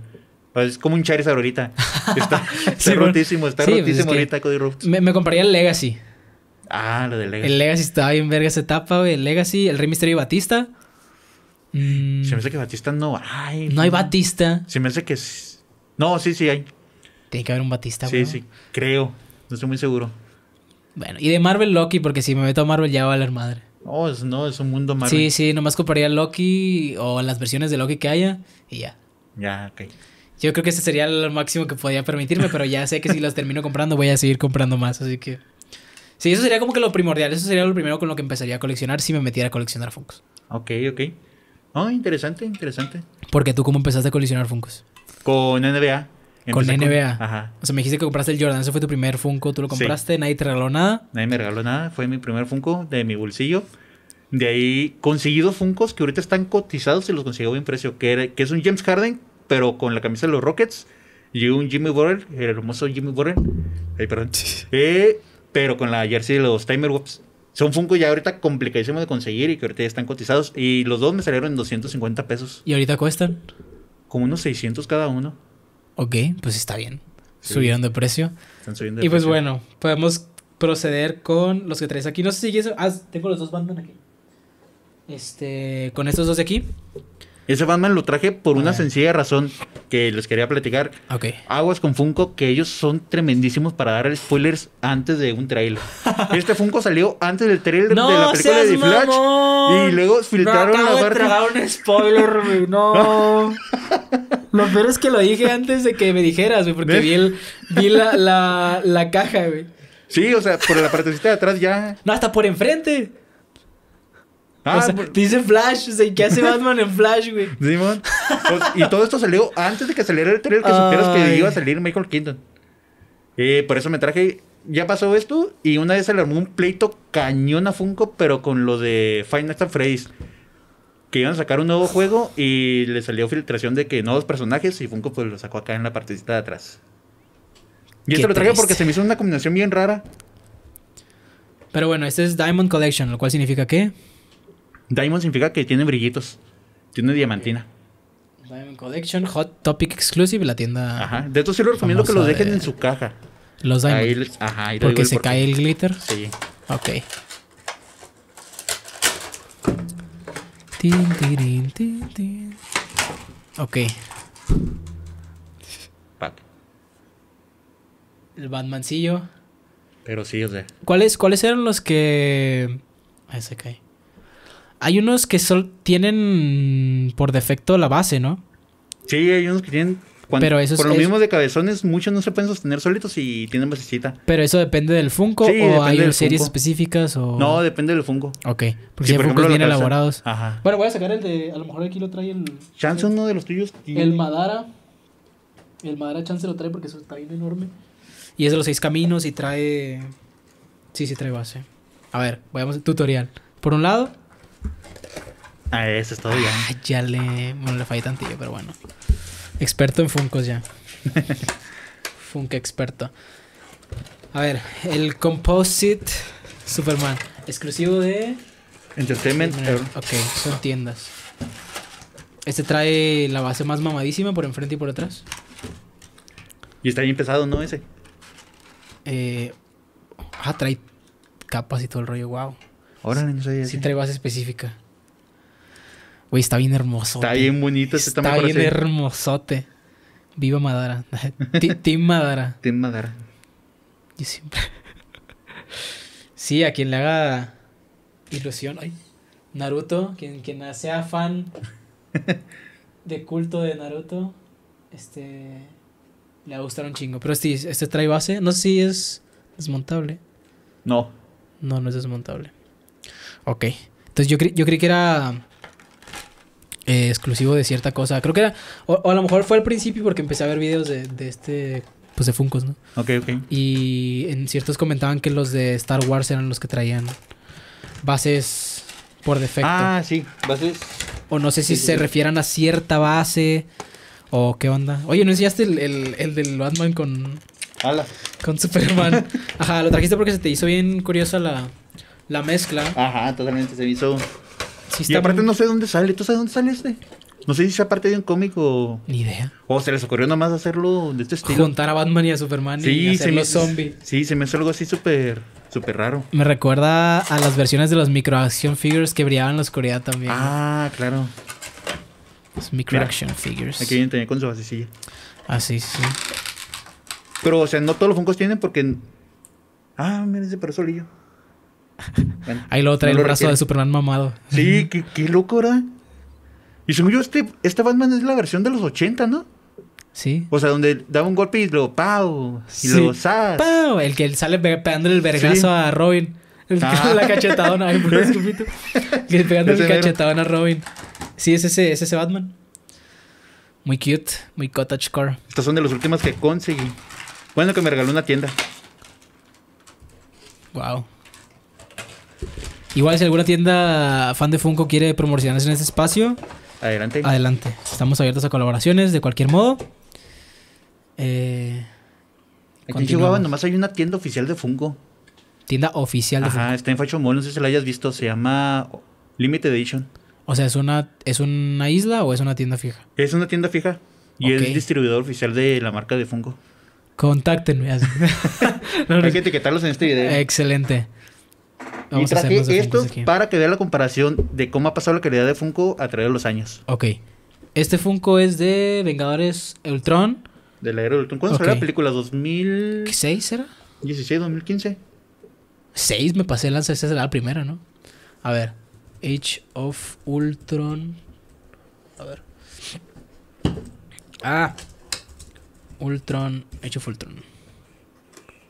Pues, es como un Charizard ahorita. Está, rotísimo, está pues, rotísimo ahorita Cody Rhodes. Me, me compraría el Legacy. Ah, lo del Legacy. El Legacy estaba bien verga esa etapa, güey. El Legacy, el Rey Misterio y Batista. Si mm. Se me hace que Batista no hay. No hay Batista. Se me hace que. No, sí, sí hay. Tiene que haber un Batista, güey. Sí, sí, creo. No estoy muy seguro. Bueno, y de Marvel Loki, porque si me meto a Marvel ya va a la madre. Oh, no, es un mundo Marvel. Sí, sí, nomás compraría Loki o las versiones de Loki que haya y ya. Ya, ok. Yo creo que ese sería lo máximo que podía permitirme, pero ya sé que si las termino comprando voy a seguir comprando más, así que... Sí, eso sería como que lo primordial. Eso sería lo primero con lo que empezaría a coleccionar si me metiera a coleccionar Funkos. Ok, ok. Oh, interesante, interesante. Porque tú, ¿cómo empezaste a coleccionar Funkos? Con NBA. con NBA. Ajá. O sea, me dijiste que compraste el Jordan. Ese fue tu primer Funko. Tú lo compraste. Nadie te regaló nada. Nadie me regaló nada. Fue mi primer Funko de mi bolsillo. De ahí conseguí dos Funkos que ahorita están cotizados y los conseguí a buen precio. Que, era, que es un James Harden, pero con la camisa de los Rockets. Y un Jimmy Butler, el hermoso Jimmy Warren. Ay, perdón. Eh, pero con la jersey de los Timberwolves. Son Funko ya ahorita complicadísimos de conseguir y que ahorita ya están cotizados. Y los dos me salieron en 250 pesos. ¿Y ahorita cuestan? Como unos 600 cada uno. Ok, pues está bien. Subieron de precio. Están subiendo de y pues bueno, podemos proceder con los que traes aquí. No sé si Ah, tengo los dos bandos aquí. Este, con estos dos de aquí. Ese Batman lo traje por una sencilla razón que les quería platicar. Ok. Aguas con Funko, que ellos son tremendísimos para dar spoilers antes de un trailer. este Funko salió antes del trailer de la película de The Flash. Y luego filtraron no, acabo la parte. un spoiler, No. lo peor es que lo dije antes de que me dijeras, güey, porque vi, el, vi la, la, la caja, güey. Sí, o sea, por la parte de atrás ya. No, hasta por enfrente. Ah, dice Flash, o sea, qué hace Batman en Flash, güey? Simón. Pues, y todo esto salió antes de que saliera el trailer que supieras que iba a salir Michael Keaton. Eh, por eso me traje. Ya pasó esto y una vez se le armó un pleito cañón a Funko, pero con lo de Final Fantasy que iban a sacar un nuevo juego y le salió filtración de que nuevos personajes y Funko pues lo sacó acá en la partecita de atrás. Y esto lo traje porque se me hizo una combinación bien rara. Pero bueno, este es Diamond Collection, lo cual significa que Diamond significa que tiene brillitos. Tiene diamantina. Diamond Collection, Hot Topic Exclusive, la tienda. Ajá. De esto sí lo recomiendo que los dejen en su caja. Los diamonds. ajá, porque se cae el glitter. Sí. Ok. Tin, Ok. El Batmancillo. Pero sí, o sea. ¿Cuáles, ¿Cuáles eran los que. Ahí se cae. Hay unos que tienen por defecto la base, ¿no? Sí, hay unos que tienen. pero eso por lo mismo de cabezones, muchos no se pueden sostener solitos y tienen basecita. Pero eso depende del Funko o hay series específicas o. No, depende del Funko. Ok. Porque si hay por bien elaborados. Ajá. Bueno, voy a sacar el de. A lo mejor aquí lo trae el. Chance uno de los tuyos. El Madara. El Madara Chance lo trae porque eso está bien enorme. Y es de los seis caminos y trae. Sí, sí trae base. A ver, veamos el tutorial. Por un lado, Ah, eso es todo ya. Ah, ya le. Bueno, le fallé tantillo, pero bueno. Experto en Funkos ya. Funk experto. A ver, el Composite Superman. Exclusivo de. Entertainment. Ok, son tiendas. Este trae la base más mamadísima por enfrente y por atrás. Y está bien pesado, ¿no? Ese. Eh, ah, trae capas y todo el rollo, wow. Ahora no sé. Sí, trae base específica. Güey, está bien hermoso. Está bien bonito Está bien hermosote. Viva Madara. Team Madara. Team Madara. Yo siempre. sí, a quien le haga ilusión. Ay. Naruto, quien, quien sea fan de culto de Naruto, este le va a gustar un chingo. Pero este, este trae base, no sé si es desmontable. No. No, no es desmontable. Ok. Entonces yo, yo creí que era eh, exclusivo de cierta cosa. Creo que era, o, a lo mejor fue al principio porque empecé a ver videos de, este, pues de Funkos, ¿no? Ok, ok. Y en ciertos comentaban que los de Star Wars eran los que traían bases por defecto. Ah, sí, bases. O no sé si se refieran a cierta base o qué onda. Oye, ¿no enseñaste el, el, del Batman con... Ala. Con Superman. Ajá, lo trajiste porque se te hizo bien curiosa la, la mezcla. Ajá, totalmente se me hizo y aparte no sé dónde sale. ¿Tú sabes dónde sale este? No sé si sea parte de un cómic o... Ni idea. O se les ocurrió nomás hacerlo de este estilo. Juntar a Batman y a Superman sí, y hacerlo los zombies. Sí, se me hace algo así súper... Súper raro. Me recuerda a las versiones de los micro action figures que brillaban en la oscuridad también. Ah, claro. Los micro action figures. Aquí vienen con su basecilla. Ah, sí. Pero, o sea, no todos los funcos tienen porque. Ah, mira ese perro solillo. Ahí lo trae el brazo de Superman mamado. Sí, qué, qué locura. Y según yo, este, este Batman es la versión de los 80, ¿no? Sí. O sea, donde daba un golpe y luego ¡pau! Y sí. luego ¡pau! El que sale pegándole el vergazo a Robin. El La ah. cachetadona. Ay, por escupito. Que pegándole el cachetadón a Robin. Sí, es ese, es ese Batman. Muy cute. Muy cottagecore. Estas son de las últimas que conseguí. Bueno, que me regaló una tienda. Wow. Igual si alguna tienda fan de Funko quiere promocionarse en este espacio. Adelante. Adelante. Estamos abiertos a colaboraciones de cualquier modo. Eh, en Chihuahua nomás hay una tienda oficial de Funko. Tienda oficial de Ajá, Funko. está en Fashion Mall, no sé si la hayas visto. Se llama Limited Edition. O sea, ¿es una, ¿es una isla o es una tienda fija? Es una tienda fija. Y es distribuidor oficial de la marca de Funko. Contáctenme. Hay que etiquetarlos en este video. Excelente. Vamos y traje esto para que vea la comparación de cómo ha pasado la calidad de Funko a través de los años. Ok. Este Funko es de Vengadores Ultron. De la era de Ultron. ¿Cuándo salió la película? ¿2006 era? 16, 2015. 6 me pasé el lance. Esa la primera, ¿no? A ver. Age of Ultron. A ver. Ah. Ultron. Age of Ultron.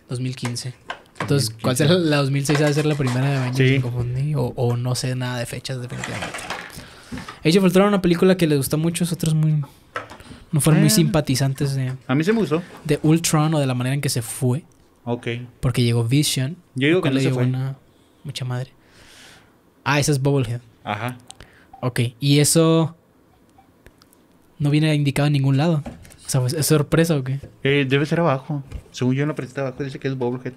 2015. Entonces, ¿cuál será la 2006? ¿Va a ser la primera de Avengers? Sí. o, no sé nada de fechas, definitivamente. Age of una película que les gustó mucho, otros muy. No fueron muy simpatizantes de. A mí se me gustó. De Ultron o de la manera en que se fue. Ok. Porque llegó Vision. Yo digo que Una, mucha madre. Ah, esa es Bubblehead. Ajá. Ok, y eso. No viene indicado en ningún lado. O sea, ¿es sorpresa o qué? Eh, debe ser abajo. Según yo no la abajo dice que es Bubblehead.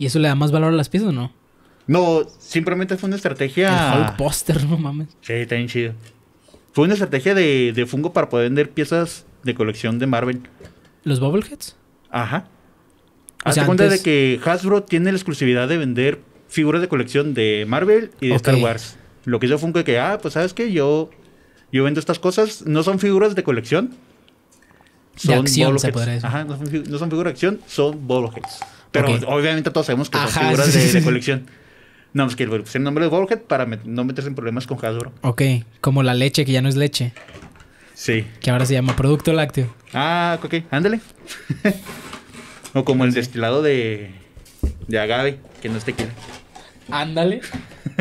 ¿Y eso le da más valor a las piezas o no? No, simplemente fue una estrategia. El Poster, no mames. Sí, está bien chido. Fue una estrategia de, de Fungo para poder vender piezas de colección de Marvel. ¿Los Bobbleheads? Ajá. Hazte cuenta de que Hasbro tiene la exclusividad de vender figuras de colección de Marvel y de Star Wars. Lo que hizo Funko es que, ah, pues sabes que yo, yo vendo estas cosas. No son figuras de colección. Son de acción, podría decir. Ajá, no son, no figuras de acción, son Bubbleheads. Pero obviamente todos sabemos que son figuras de, colección. No, es pues que el nombre de Warhead para no meterse en problemas con Hasbro. Ok, como la leche que ya no es leche. Sí. Que ahora se llama producto lácteo. Ah, ok, ándale. o como el destilado de, agave, que no es tequila. Ándale.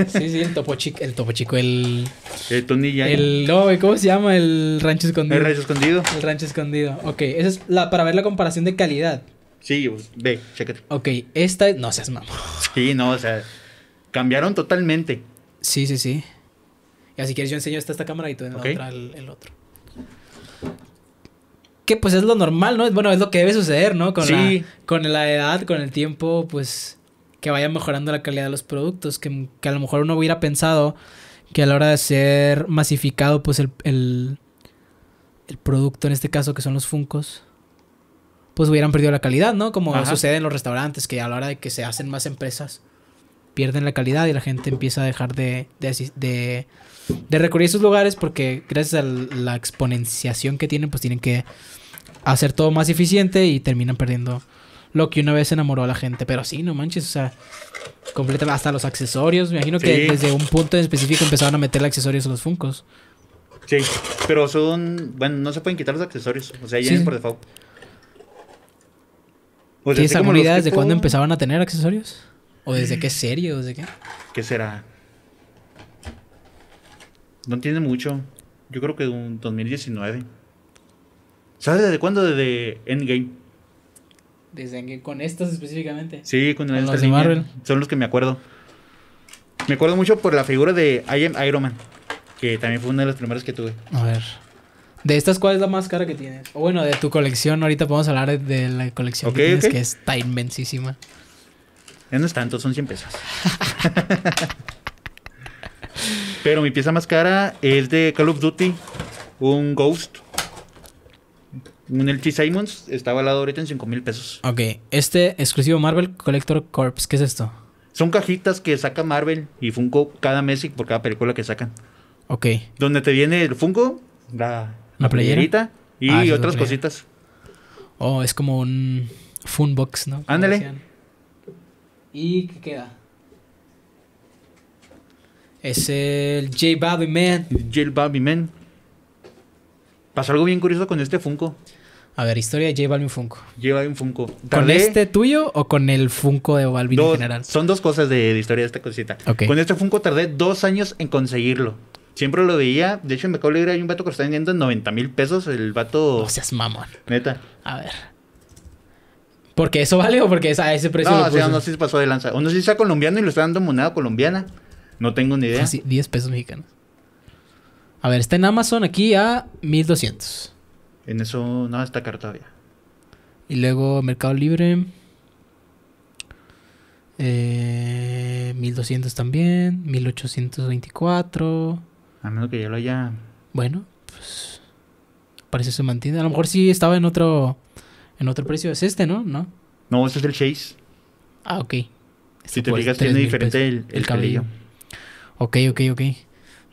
Sí, sí, el topo chico, el topo el. El tonilla. El. No, ¿cómo se llama? El rancho escondido. El rancho escondido. El rancho escondido. Ok, esa es la para ver la comparación de calidad. Sí, pues, ve, chécate. Ok, esta no seas mamón. Sí, no, o sea, cambiaron totalmente. Sí, sí, sí. Y así quieres yo enseño esta, cámara y tú en la otra el, otro. Que pues es lo normal, ¿no? Bueno, es lo que debe suceder, ¿no? Con, la, con la edad, con el tiempo, pues que vaya mejorando la calidad de los productos, que, a lo mejor uno hubiera pensado que a la hora de ser masificado, pues el, el, el producto, en este caso que son los Funcos, pues hubieran perdido la calidad, ¿no? Como sucede en los restaurantes, que a la hora de que se hacen más empresas, pierden la calidad y la gente empieza a dejar de, de, recurrir a esos lugares porque gracias a la exponenciación que tienen, pues tienen que hacer todo más eficiente y terminan perdiendo lo que una vez enamoró a la gente. Pero sí, no manches, o sea, completamente hasta los accesorios. Me imagino que desde un punto en específico empezaron a meterle accesorios a los funcos. Sí, pero son. Bueno, no se pueden quitar los accesorios. O sea, ya es por default. Pues ¿Tienes alguna idea desde cuándo empezaban a tener accesorios? ¿O desde mm. qué serie? ¿O desde qué? ¿Qué será? No tiene mucho. Yo creo que un 2019. ¿Sabes desde cuándo? Desde Endgame. ¿Desde Endgame? ¿Con estas específicamente? Sí, con, ¿Con Son los que me acuerdo. Me acuerdo mucho por la figura de I Iron Man. Que también fue una de las primeras que tuve. A ver. De estas, ¿cuál es la más cara que tienes? O bueno, de tu colección, ahorita podemos hablar de la colección que tienes, que está inmensísima. Ya no es tanto, son 100 pesos. Pero mi pieza más cara es de Call of Duty, un Ghost. Un LT Simons está lado ahorita en 5 mil pesos. Ok, este exclusivo Marvel Collector Corps, ¿qué es esto? Son cajitas que saca Marvel y Funko cada mes y por cada película que sacan. Ok. Donde te viene el Funko, la, una playerita. Y ah, otras cositas. Oh, es como un funbox, ¿no? Ándale. ¿Y qué queda? Es el J Bobby Man. J Bobby Man. Pasó algo bien curioso con este Funko. A ver, historia de J Balvin Funko. J Balvin Funko. ¿Con este tuyo o con el Funko de Balvin en general? Son dos cosas de, historia de esta cosita. Con este Funko tardé dos años en conseguirlo. Siempre lo veía. De hecho, en Mercado Libre hay un vato que lo está vendiendo en 90 mil pesos. El vato. No seas mamón. Neta. A ver. ¿Porque eso vale o porque es a ese precio? No, lo o sea, sé pasó de lanza. O no sé si está colombiano y lo está dando moneda colombiana. No tengo ni idea. Así, ah, 10 pesos mexicanos. A ver, está en Amazon aquí a 1200. En eso no está carta todavía. Y luego Mercado Libre. Eh, 1200 también. 1824. A menos que yo lo haya. Bueno, pues. Parece que se mantiene. A lo mejor sí estaba en otro. En otro precio. Es este, ¿no? No, no este es el Chase. Ah, ok. Este si te fijas, tiene diferente el, cabello. Ok, ok, ok.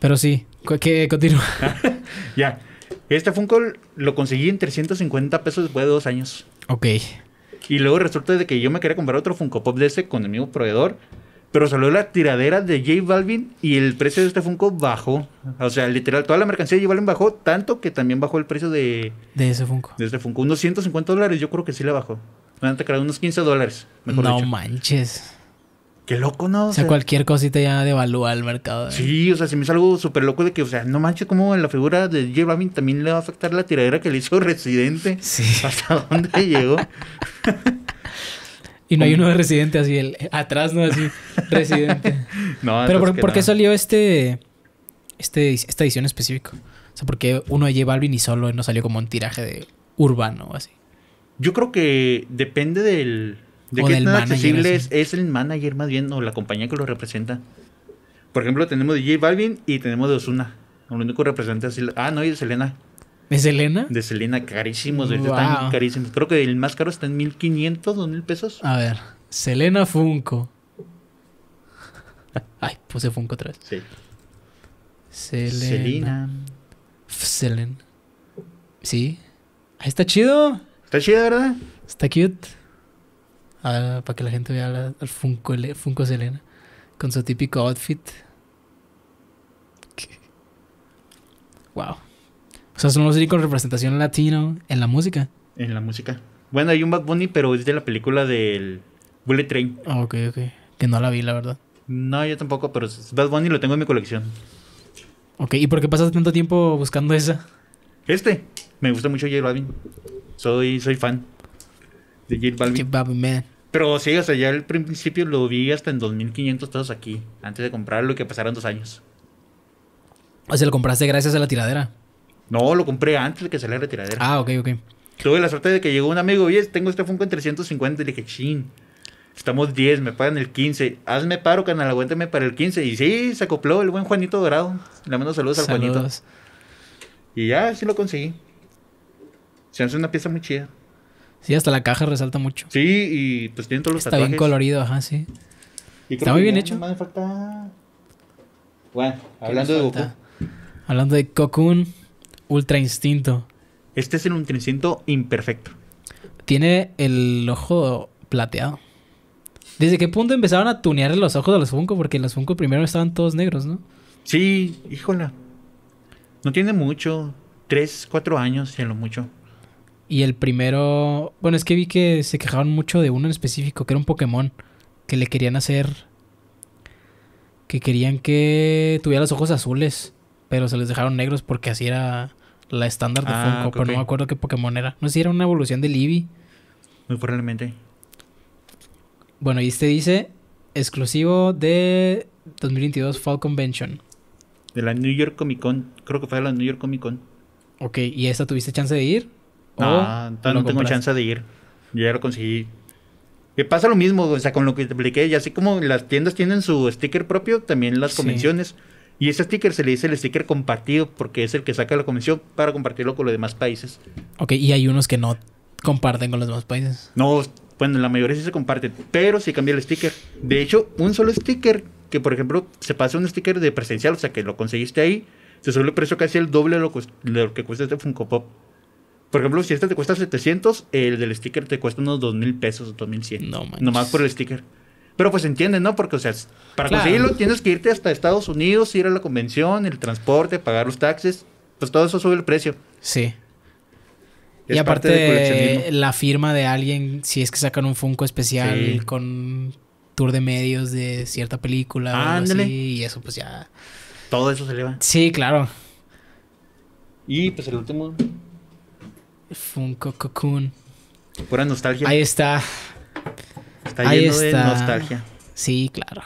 Pero sí, que continúa. ya. Este Funko lo conseguí en 350 pesos después de dos años. Ok. Y luego resulta de que yo me quería comprar otro Funko Pop de ese con el mismo proveedor. Pero salió la tiradera de J Balvin y el precio de este Funko bajó. O sea, literal, toda la mercancía de J Balvin bajó tanto que también bajó el precio de... De ese Funko. De este Funko. Unos 150 dólares, yo creo que sí le bajó. Me han atacado unos 15 dólares. Mejor no manches. Qué loco, ¿no? O sea, cualquier cosita ya devalúa el mercado. ¿eh? Sí, o sea, si me hizo algo súper loco de que, o sea, no manches, como en la figura de J Balvin también le va a afectar la tiradera que le hizo Residente. Sí. ¿Hasta dónde llegó? Y no hay uno de residente así, el, atrás no así, residente. no, Pero por, qué salió este, este, esta edición específica? O sea, porque uno de J Balvin y solo no salió como un tiraje de urbano o así. Yo creo que depende del. De qué manager, es, el manager más bien o la compañía que lo representa. Por ejemplo, tenemos de J Balvin y tenemos de Osuna. El único representante es. Ah, no, y de Selena. ¿De Selena? De Selena, carísimos, están carísimos. Creo que el más caro está en 1500, 2000 pesos. A ver, Selena Funko. Ay, puse Funko otra vez. Sí. Selena. Selena. Sí. Ahí está chido. Está chido, ¿verdad? Está cute. para que la gente vea al Funko, Funko Selena con su típico outfit. Wow. O sea, son los únicos representación latino en la música. En la música. Bueno, hay un Bad Bunny, pero es de la película del Bullet Train. Ah, ok, ok. Que no la vi, la verdad. No, yo tampoco, pero Bad Bunny lo tengo en mi colección. Ok, ¿y por qué pasas tanto tiempo buscando esa? Este. Me gusta mucho J Balvin. Soy, soy fan de J Balvin. J Balvin, man. Pero sí, o sea, ya al principio lo vi hasta en 2500 todos aquí, antes de comprarlo y que pasaron dos años. O sea, lo compraste gracias a la tiradera. No, lo compré antes de que saliera la tiradera. Ah, ok, ok. Tuve la suerte de que llegó un amigo, oye, tengo este Funko en 350. Y le dije, chin, estamos 10, me pagan el 15. Hazme paro, canal, aguántame para el 15. Y sí, se acopló el buen Juanito Dorado. Le mando saludos, al Juanito. Y ya, sí lo conseguí. Se hace una pieza muy chida. Sí, hasta la caja resalta mucho. Sí, y pues tiene todos los Está bien colorido, ajá, sí. Está muy bien, hecho. Bueno, hablando de Goku. Hablando de Cocoon. Ultra Instinto. Este es el Ultra Instinto imperfecto. Tiene el ojo plateado. ¿Desde qué punto empezaron a tunear los ojos a los Funko? Porque los Funko primero estaban todos negros, ¿no? Sí, híjola. No tiene mucho. Tres, cuatro años, ya lo mucho. Y el primero. Bueno, es que vi que se quejaban mucho de uno en específico, que era un Pokémon. Que le querían hacer. Que querían que tuviera los ojos azules pero se les dejaron negros porque así era la estándar de Pokémon ah, pero no me acuerdo qué Pokémon era. No sé si era una evolución de No Muy probablemente. Bueno, y este dice exclusivo de 2022 Fall Convention. De la New York Comic Con. Creo que fue de la New York Comic Con. Ok, ¿y esta tuviste chance de ir? No, no tengo chance de ir. ya lo conseguí. Me pasa lo mismo, o sea, con lo que te expliqué. Y así como las tiendas tienen su sticker propio, también las convenciones. Y ese sticker se le dice el sticker compartido porque es el que saca la comisión para compartirlo con los demás países. Ok, y hay unos que no comparten con los demás países. No, bueno, la mayoría sí se comparten, pero sí cambia el sticker. De hecho, un solo sticker, que por ejemplo se pasa un sticker de presencial, o sea que lo conseguiste ahí, se suele precio casi el doble de lo, que cuesta este Funko Pop. Por ejemplo, si este te cuesta 700, el del sticker te cuesta unos 2000 pesos o 2100. No más Nomás por el sticker. Pero pues entienden, ¿no? Porque, o sea, para conseguirlo tienes que irte hasta Estados Unidos, ir a la convención, el transporte, pagar los taxes. Pues todo eso sube el precio. Sí. y aparte de la firma de alguien, si es que sacan un Funko especial con tour de medios de cierta película o así, y eso pues ya... Todo eso se eleva. Sí, claro. Y pues el último... Funko Cocoon. Pura nostalgia. Ahí está. Está Ahí lleno de nostalgia. Sí, claro.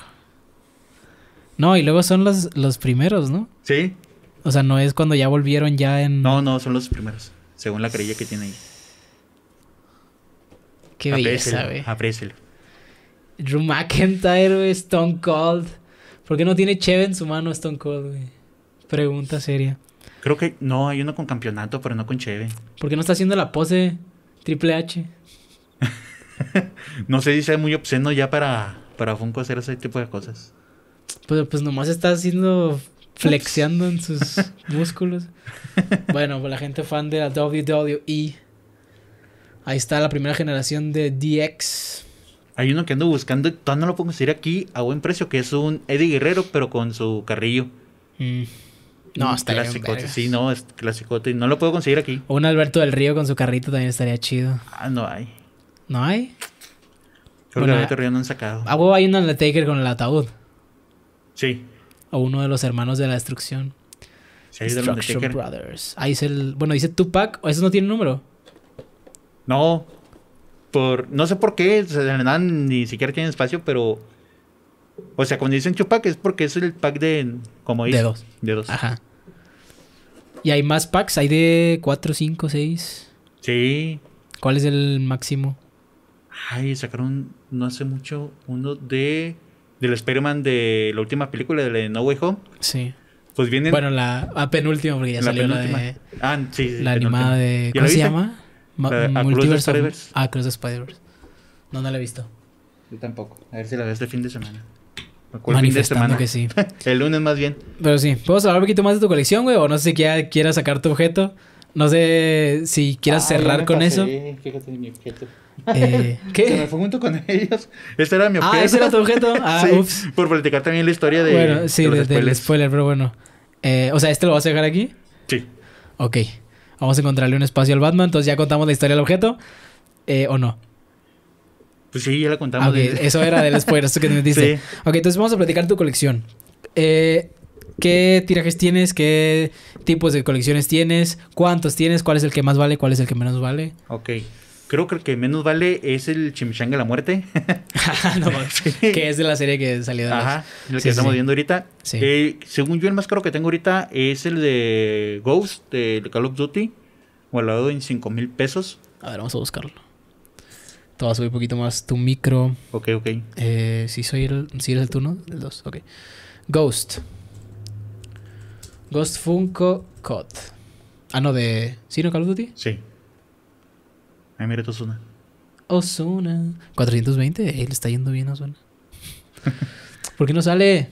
No, y luego son los, los primeros, ¿no? Sí. O sea, no es cuando ya volvieron ya en. No, no, son los primeros. Según la querella que tiene ahí. Qué belleza, güey. Aprécielo. Drew McIntyre, Stone Cold. ¿Por qué no tiene Cheve en su mano Stone Cold, güey? Pregunta seria. Creo que no, hay uno con campeonato, pero no con Cheve. ¿Por qué no está haciendo la pose Triple H? No sé si sea muy obsceno ya para, para Funko hacer ese tipo de cosas. Pues, pues nomás está haciendo flexeando en sus músculos. Bueno, pues, la gente fan de la WWE. Ahí está la primera generación de DX. Hay uno que ando buscando, todavía no lo puedo conseguir aquí a buen precio, que es un Eddie Guerrero, pero con su carrillo. Mm. No, No, está clásico. Sí, no, es clásico. No lo puedo conseguir aquí. O un Alberto del Río con su carrito también estaría chido. Ah, no hay. ¿No hay? Creo bueno, que no han sacado. A huevo hay un Undertaker con el ataúd. Sí. O uno de los hermanos de la destrucción. Sí, Destruction Brothers. Ahí es el. Bueno, dice Tupac. eso no tiene número? No. Por, no sé por qué. le dan, ni siquiera tienen espacio, pero. O sea, cuando dicen Tupac es porque es el pack de. Como dice. De dos. De dos. Ajá. Y hay más packs. Hay de Cuatro, cinco, seis Sí. ¿Cuál es el máximo? Ay, sacaron no hace mucho uno de. Del Spider-Man de la última película, de No Way Home. Sí. Pues vienen. Bueno, la penúltima, porque ya salió penúltima. la de. Ah, sí, La animada de. ¿Cómo se llama? Multiverse. ah, Cruz de Spider-Verse. No, no la he visto. Yo tampoco. A ver si la ves este fin de semana. Manifestando fin de semana. que sí. el lunes más bien. Pero sí, ¿podemos hablar un poquito más de tu colección, güey? O no sé si quieras sacar tu objeto. No sé si quieras ah, cerrar con pasé. eso. Fíjate mi objeto. Eh, ¿Qué? Que me fue junto con ellos. Este era mi ah, objeto. Ah, ese era tu objeto. Ah, sí, Por platicar también la historia de. los del spoiler, pero bueno. Eh, o sea, ¿este lo vas a dejar aquí? Sí. Ok. Vamos a encontrarle un espacio al Batman. Entonces ya contamos la historia del objeto. Eh, ¿O no? Pues sí, ya la contamos. de... Eso era del spoiler, esto que te dice Ok, entonces vamos a platicar tu colección. ¿Qué tirajes tienes? ¿Qué tipos de colecciones tienes? ¿Cuántos tienes? ¿Cuál es el que más vale? ¿Cuál es el que menos vale? Ok creo que el que menos vale es el Chimichanga la Muerte. Ah, no, Que es de la serie que salió de Ajá, el que estamos viendo ahorita. Eh, según yo, el más caro que tengo ahorita es el de Ghost, de Call of Duty, lado en 5 mil pesos. A ver, vamos a buscarlo. Te vas a subir un poquito más tu micro. Ok, ok. Eh, si soy el, si eres el turno, el 2, ok. Ghost. Ghost Funko Cod. Ah, no, de. ¿Sí, no, Call of Duty? Sí. Ay, mira, Osuna. Osuna. 420. Él eh, está yendo bien a ¿Por qué no sale?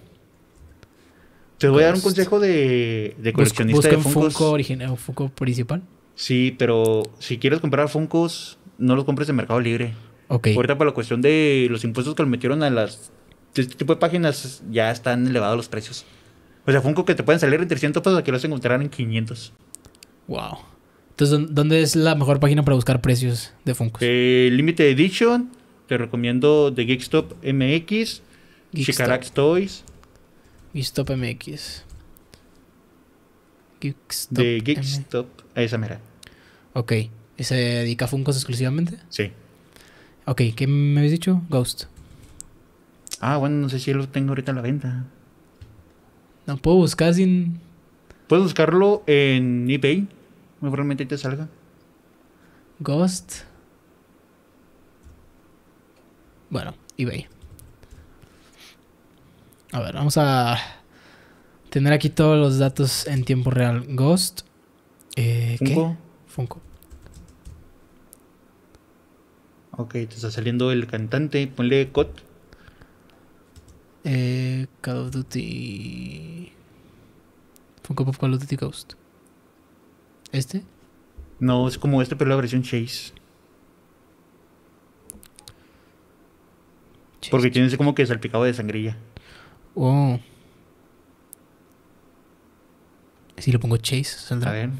Te voy a dar un consejo de, de coleccionista busca, busca de Funko original, Funko principal. Sí, pero si quieres comprar Funkos, no los compres en Mercado Libre. Ok. Ahorita por la cuestión de los impuestos que lo metieron a las este tipo de páginas ya están elevados los precios. O sea, Funko que te pueden salir en 300 pesos, aquí los encontrarán en 500. Wow. Entonces, ¿dónde es la mejor página para buscar precios de Funko? Eh, Limited Edition, te recomiendo The GeekStop MX, Shikarax Toys. GeekStop MX. Geekstop de GeekStop, a esa mera. Ok. ¿Y se dedica a Funkos exclusivamente? Sí. Ok, ¿qué me habéis dicho? Ghost. Ah, bueno, no sé si lo tengo ahorita a la venta. No puedo buscar sin. Puedes buscarlo en eBay. Muy probablemente te salga. Ghost. Bueno, eBay. A ver, vamos a tener aquí todos los datos en tiempo real. Ghost. Eh, Funko. Ok, te está saliendo el cantante. Ponle COD. Eh, Call of Duty. Funko Pop Call of Duty Ghost. ¿Este? No, es como este, pero la versión Chase. Porque tiene ese como que salpicado de sangrilla. Oh. Si le pongo Chase, saldrá. A ver,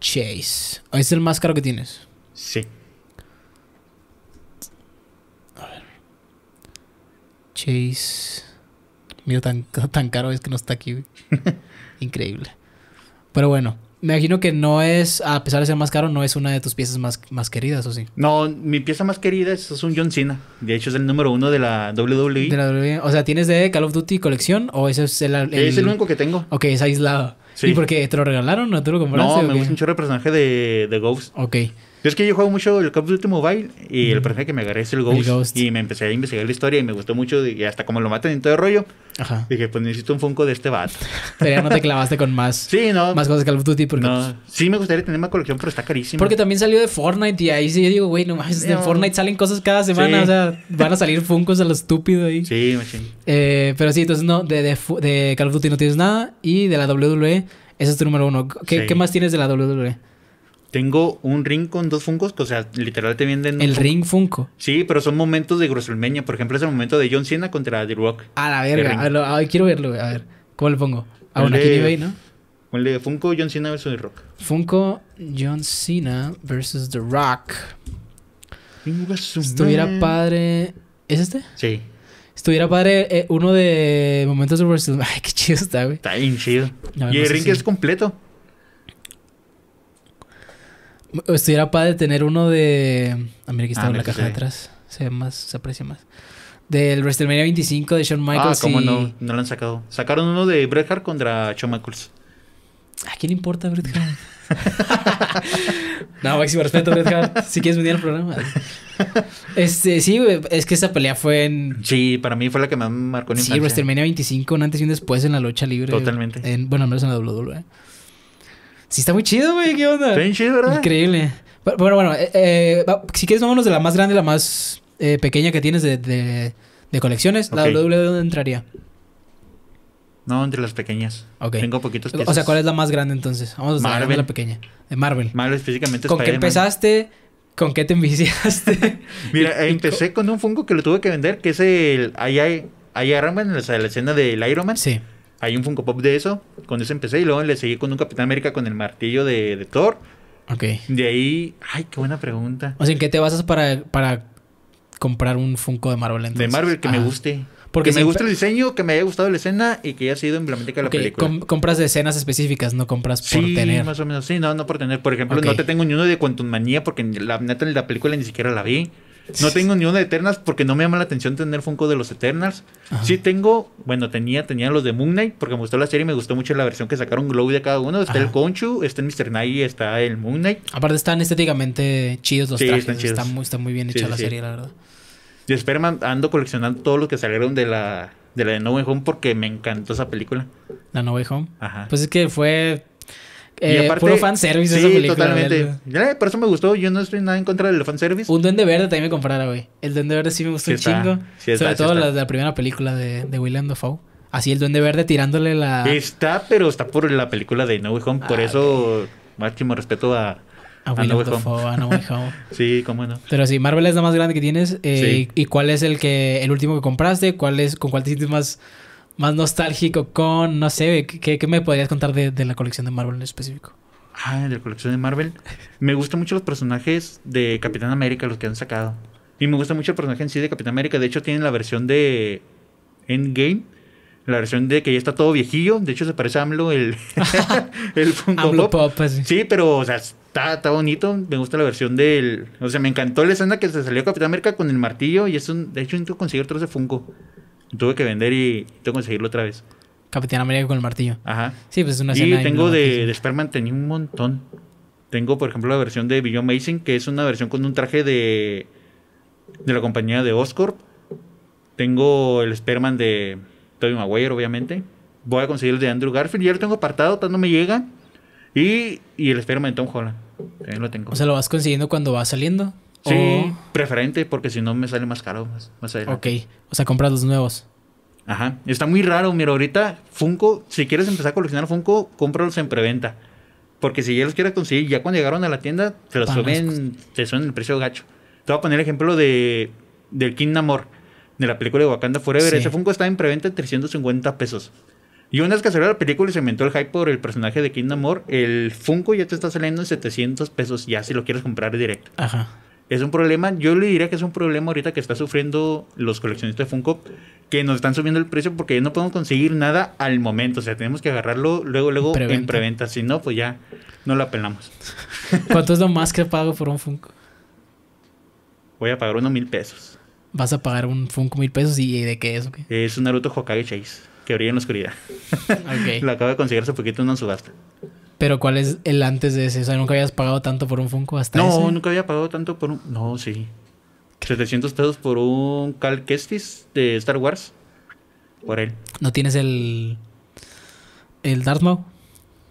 Chase. Ah, ¿Es el más caro que tienes? Sí. A ver. Chase. Mío, tan, tan caro es que no está aquí. Increíble. Pero bueno, me imagino que no es, a pesar de ser más caro, no es una de tus piezas más, más queridas, ¿o sí? No, mi pieza más querida es, un John Cena. De hecho, es el número uno de la WWE. De la WWE. O sea, ¿tienes de Call of Duty colección o ese es el, único que tengo. Ok, es aislado. Sí. ¿Y por qué? ¿Te lo regalaron o te lo compraste? No, me gusta un chorro el personaje de, de Ghost. Ok es que yo juego mucho el Call of Duty Mobile y el personaje que me agarré es el Ghost, Y me empecé a investigar la historia y me gustó mucho. Y hasta como lo matan en todo el rollo. Dije, pues necesito un Funko de este bat. Pero ya no te clavaste con más, sí, más cosas de Call of Duty. Pues, sí, me gustaría tener más colección, pero está carísimo. Porque también salió de Fortnite y ahí sí yo digo, güey, no más, Fortnite salen cosas cada semana. O sea, van a salir Funkos a lo estúpido ahí. Sí, machín. Eh, pero sí, entonces no, de, de, Call of Duty no tienes nada. Y de la WWE, ese es tu número uno. ¿Qué, ¿qué más tienes de la WWE? Tengo un ring con dos funcos, que, o sea, literal te venden. El ring funko. Sí, pero son momentos de WrestleMania. Por ejemplo, es el momento de John Cena contra The Rock. A la verga. quiero verlo, a ver. ¿Cómo le pongo? A una eBay, ¿no? El Funko John Cena versus The Rock. Funko John Cena versus The Rock. Estuviera padre. ¿Es este? Sí. Estuviera padre eh, uno de momentos de WrestleMania. Ay, qué chido está, güey. Está bien chido. y el ring es completo. Estuviera padre tener uno de. Ah, mira, aquí está ah, en la caja de atrás. Se ve más, se aprecia más. Del WrestleMania 25 de Shawn Michaels. Ah, como no, no lo han sacado. Sacaron uno de Bret Hart contra Shawn Michaels. ¿A quién le importa Bret Hart? no, máximo respeto, Bret Hart. Si quieres venir al programa. Este, sí, Es que esa pelea fue en. Sí, para mí fue la que más marcó en Sí, WrestleMania 25, un antes y un después en la lucha libre. Totalmente. En, bueno, al menos en la WWE. Sí, está muy chido, güey. ¿Qué onda? Está bien chido, ¿verdad? Increíble. bueno, bueno, eh, eh si quieres, vámonos de la más grande y la más eh, pequeña que tienes de, de, colecciones. ¿La W dónde entraría? No, entre las pequeñas. Ok. Tengo poquitos O sea, ¿cuál es la más grande entonces? Vamos a de la pequeña. De Marvel. Marvel físicamente. ¿Con qué empezaste? ¿Con qué te enviciaste? Mira, empecé con un fungo que lo tuve que vender, que es el... Ahí hay... Ahí en la escena del Iron Man. Sí. Hay un Funko Pop de eso. Con eso empecé y luego le seguí con un Capitán América con el martillo de, Thor. Ok. De ahí. Ay, qué buena pregunta. O sea, ¿en qué te basas para, para comprar un Funko de Marvel entonces? De Marvel, que me guste. Porque que me guste el diseño, que me haya gustado la escena y que haya sido emblemática de la película. compras de escenas específicas, no compras por sí, tener. más o menos. Sí, no, no por tener. Por ejemplo, no te tengo ni uno de Quantum Manía porque la neta la película ni siquiera la vi. No tengo ni una de Eternals porque no me llama la atención tener Funko de los Eternals. Sí tengo, bueno, tenía, tenía los de Moon Knight porque me gustó la serie y me gustó mucho la versión que sacaron Glow de cada uno. Está el Conchu, está el Mr. Knight y está el Moon Knight. Aparte están estéticamente chidos los trajes. Están, Está, muy, bien hecha la serie, la verdad. Y espero... ando coleccionando todos los que salieron de la de la de No Way Home porque me encantó esa película. La No Way Home. Ajá. Pues es que fue y eh, aparte, puro fanservice sí, esa película. totalmente. por eso me gustó. Yo no estoy nada en contra del fanservice. Un Duende Verde también me comprara, güey. El Duende Verde sí me gustó un chingo. Sí está, sobre todo la, la primera película de, de William Dafoe. Así el Duende Verde tirándole la... Está, pero está por la película de No Way Home. Por ah, eso, máximo respeto a... A, William No A no Way Home. sí, cómo no. Pero sí, Marvel es la más grande que tienes. Eh, y, ¿Y cuál es el que el último que compraste? ¿Cuál es, ¿Con cuál te sientes más más nostálgico con, no sé, ¿qué, me podrías contar de, la colección de Marvel en específico? Ah, de la colección de Marvel. Me gustan mucho los personajes de Capitán América, los que han sacado. Y me gusta mucho el personaje en sí de Capitán América. De hecho, tienen la versión de Endgame. La versión de que ya está todo viejillo. De hecho, se parece a AMLO, el, el Funko pues, sí. pero, o sea, está, está, bonito. Me gusta la versión del... O sea, me encantó la escena que se salió Capitán América con el martillo. Y es un... De hecho, intento conseguir otros de Funko. Tuve que vender y tengo que conseguirlo otra vez. Capitán América con el martillo. Ajá. Sí, pues es una escena. Y tengo de, de tenía un montón. Tengo, por ejemplo, la versión de Billion Amazing, que es una versión con un traje de, de la compañía de Oscorp. Tengo el Sperman de Tobey Maguire, obviamente. Voy a conseguir el de Andrew Garfield. Ya lo tengo apartado, No me llega. Y, y el Sperman de Tom Holland. También lo tengo. O sea, lo vas consiguiendo cuando va saliendo. Sí, preferente, porque si no me sale más caro. Más, Ok, o sea, compras los nuevos. Ajá, está muy raro. Mira, ahorita Funko, si quieres empezar a coleccionar Funko, cómpralos en preventa. Porque si ya los quieres conseguir, ya cuando llegaron a la tienda, te los suben, te suben el precio gacho. Te voy a poner el ejemplo de, del King Namor, de la película de Wakanda Forever. Ese Funko está en preventa en 350 pesos. Y una vez que salió la película y se inventó el hype por el personaje de King Namor, el Funko ya te está saliendo en 700 pesos ya si lo quieres comprar directo. Ajá. Es un problema, yo le diría que es un problema ahorita que está sufriendo los coleccionistas de Funko, que nos están subiendo el precio porque no podemos conseguir nada al momento. O sea, tenemos que agarrarlo luego, luego en preventa. Si no, pues ya no lo apelamos ¿Cuánto es lo más que pago por un Funko? Voy a pagar unos mil pesos. ¿Vas a pagar un Funko mil pesos? ¿Y de qué es? Es un Naruto Hokage Chase, que brilla en la oscuridad. lo acabo de conseguir hace poquito en una subasta. Pero ¿cuál es el antes de ese? O sea, ¿nunca habías pagado tanto por un Funko hasta No, nunca había pagado tanto por un... No, sí. 700 pesos por un Cal Kestis de Star Wars. Por él. ¿No tienes el... el Darth Maul?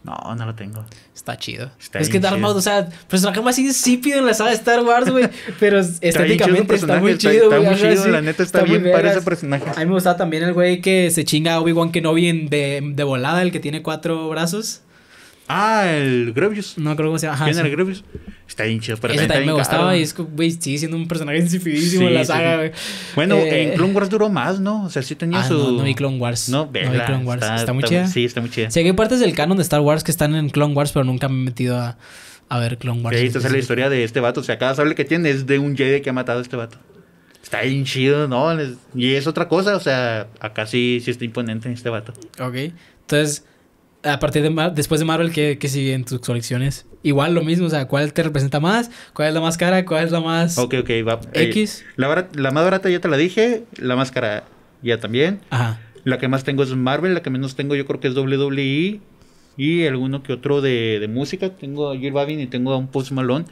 No, no lo tengo. Está chido. Está es que Darth Maul, o sea, pues personaje más insípido en la saga de Star Wars, güey. Pero estéticamente está, muy chido, güey. Está, muy chido, la neta está, bien para ese personaje. A mí me gustaba también el güey que se chinga a Obi-Wan Kenobi de, de volada, el que tiene cuatro brazos. Ah, el Grevious. No creo que se llama. ¿Quién era Grevious? Está bien chido, pero Ese también me gustaba y es que, güey, sigue siendo un personaje insipidísimo en la saga, güey. Bueno, eh, en Clone Wars duró más, ¿no? O sea, sí tenía ah, su. No, no vi Clone Wars. No, no vi Clone Wars. Está, muy chida. Sí, está muy chida. Sé que hay partes del canon de Star Wars que están en Clone Wars, pero nunca me he metido a, a ver Clone Wars. Sí, esta la historia de este vato. O sea, cada sable que tiene es de un Jedi que ha matado a este vato. Está bien chido, ¿no? Y es otra cosa, o sea, acá sí, sí está imponente este vato. Ok. Entonces, a partir de después de Marvel, ¿qué, ¿qué, sigue en tus colecciones? Igual lo mismo, o sea, ¿cuál te representa más? ¿Cuál es la más cara? ¿Cuál es la más Ok, ok, va. Eh, X? la, más barata ya te la dije, la más cara ya también. Ajá. La que más tengo es Marvel, la que menos tengo yo creo que es WWE y alguno que otro de, música. Tengo a Jill y tengo a un Post Malone.